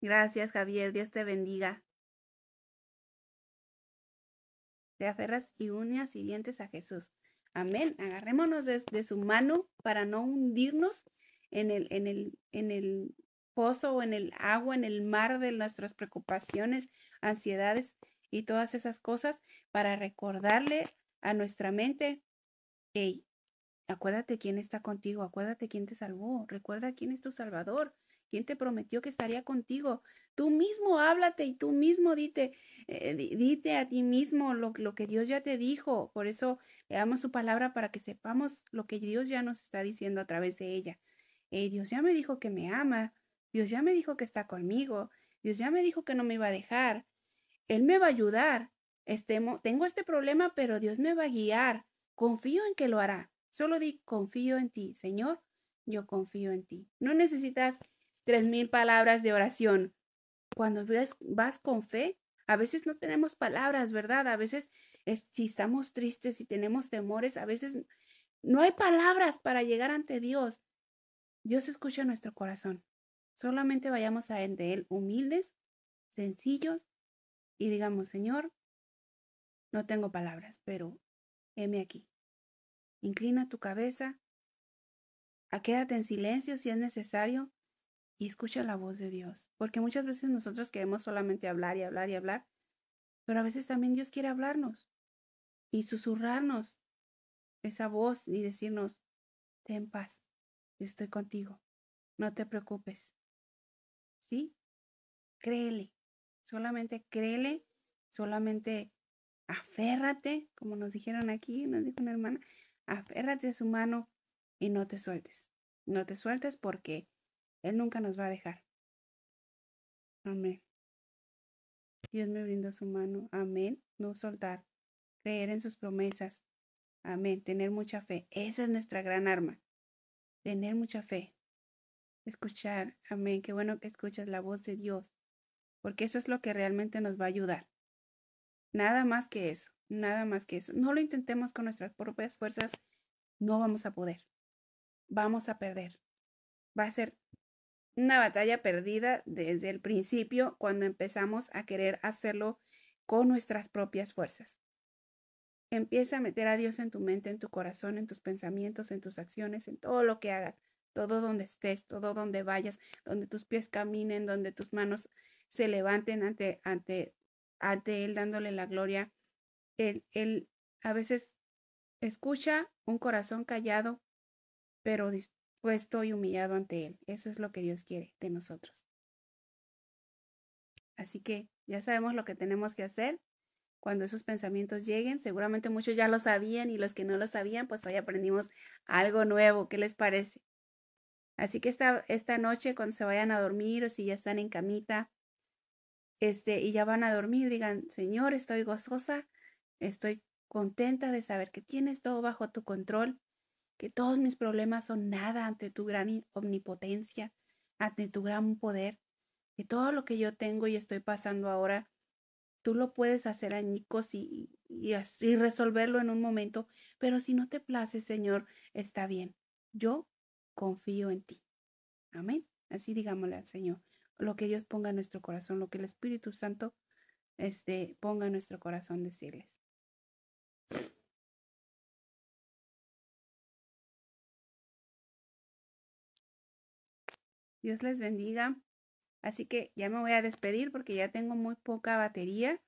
Gracias, Javier. Dios te bendiga. Te aferras y uñas y dientes a Jesús. Amén. Agarrémonos de su mano para no hundirnos en el, en el, en el pozo o en el agua, en el mar de nuestras preocupaciones, ansiedades y todas esas cosas para recordarle a nuestra mente, hey, acuérdate quién está contigo, acuérdate quién te salvó, recuerda quién es tu salvador, quién te prometió que estaría contigo. Tú mismo háblate y tú mismo dite, eh, dite a ti mismo lo, lo que Dios ya te dijo. Por eso le damos su palabra para que sepamos lo que Dios ya nos está diciendo a través de ella. Dios ya me dijo que me ama, Dios ya me dijo que está conmigo, Dios ya me dijo que no me iba a dejar, Él me va a ayudar, este tengo este problema, pero Dios me va a guiar, confío en que lo hará. Solo di, confío en ti, Señor, yo confío en ti. No necesitas tres mil palabras de oración. Cuando vas con fe, a veces no tenemos palabras, ¿verdad? A veces si estamos tristes, y tenemos temores, a veces no hay palabras para llegar ante Dios. Dios escucha nuestro corazón. Solamente vayamos a de Él humildes, sencillos y digamos, Señor, no tengo palabras, pero heme aquí. Inclina tu cabeza, quédate en silencio si es necesario y escucha la voz de Dios. Porque muchas veces nosotros queremos solamente hablar y hablar y hablar, pero a veces también Dios quiere hablarnos y susurrarnos esa voz y decirnos, ten paz, Estoy contigo. No te preocupes. ¿Sí? Créele. Solamente créele. Solamente aférrate, como nos dijeron aquí, nos dijo una hermana, aférrate a su mano y no te sueltes. No te sueltes porque Él nunca nos va a dejar. Amén. Dios me brindó su mano. Amén. No soltar. Creer en sus promesas. Amén. Tener mucha fe. Esa es nuestra gran arma tener mucha fe, escuchar, amén, qué bueno que escuchas la voz de Dios, porque eso es lo que realmente nos va a ayudar. Nada más que eso, nada más que eso. No lo intentemos con nuestras propias fuerzas, no vamos a poder, vamos a perder. Va a ser una batalla perdida desde el principio cuando empezamos a querer hacerlo con nuestras propias fuerzas. Empieza a meter a Dios en tu mente, en tu corazón, en tus pensamientos, en tus acciones, en todo lo que hagas, todo donde estés, todo donde vayas, donde tus pies caminen, donde tus manos se levanten ante, ante, ante Él, dándole la gloria. Él, él a veces escucha un corazón callado, pero dispuesto y humillado ante Él. Eso es lo que Dios quiere de nosotros. Así que ya sabemos lo que tenemos que hacer cuando esos pensamientos lleguen. Seguramente muchos ya lo sabían y los que no lo sabían, pues hoy aprendimos algo nuevo. ¿Qué les parece? Así que esta, esta noche, cuando se vayan a dormir o si ya están en camita, este, y ya van a dormir, digan, Señor, estoy gozosa, estoy contenta de saber que tienes todo bajo tu control, que todos mis problemas son nada ante tu gran omnipotencia, ante tu gran poder, que todo lo que yo tengo y estoy pasando ahora tú lo puedes hacer añicos y, y, resolverlo en un momento, pero si no te place, Señor, está bien. Yo confío en ti. Amén. Así digámosle al Señor. Lo que Dios ponga en nuestro corazón, lo que el Espíritu Santo este, ponga en nuestro corazón, decirles. Dios les bendiga. Así que ya me voy a despedir porque ya tengo muy poca batería,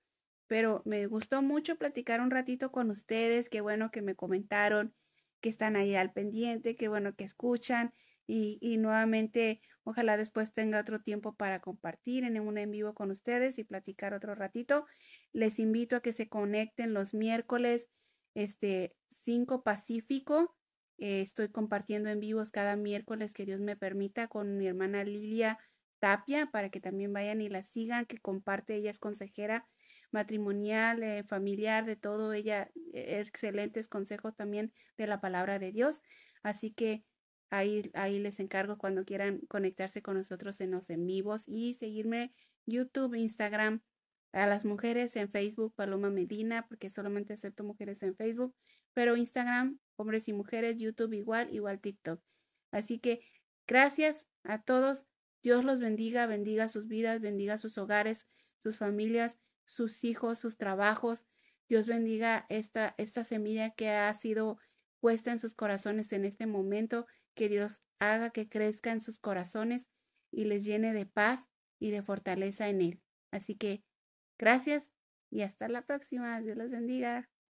pero me gustó mucho platicar un ratito con ustedes. Qué bueno que me comentaron que están ahí al pendiente, qué bueno que escuchan y, y nuevamente ojalá después tenga otro tiempo para compartir en un en vivo con ustedes y platicar otro ratito. Les invito a que se conecten los miércoles este 5 Pacífico. Eh, estoy compartiendo en vivos cada miércoles que Dios me permita con mi hermana Lilia Tapia, para que también vayan y la sigan, que comparte, ella es consejera matrimonial, eh, familiar, de todo, ella, eh, excelentes consejos también de la palabra de Dios. Así que ahí, ahí les encargo cuando quieran conectarse con nosotros en los en vivos y seguirme YouTube, Instagram, a las mujeres en Facebook, Paloma Medina, porque solamente acepto mujeres en Facebook, pero Instagram, hombres y mujeres, YouTube igual, igual TikTok. Así que gracias a todos. Dios los bendiga, bendiga sus vidas, bendiga sus hogares, sus familias, sus hijos, sus trabajos. Dios bendiga esta, esta semilla que ha sido puesta en sus corazones en este momento, que Dios haga que crezca en sus corazones y les llene de paz y de fortaleza en Él. Así que gracias y hasta la próxima. Dios los bendiga.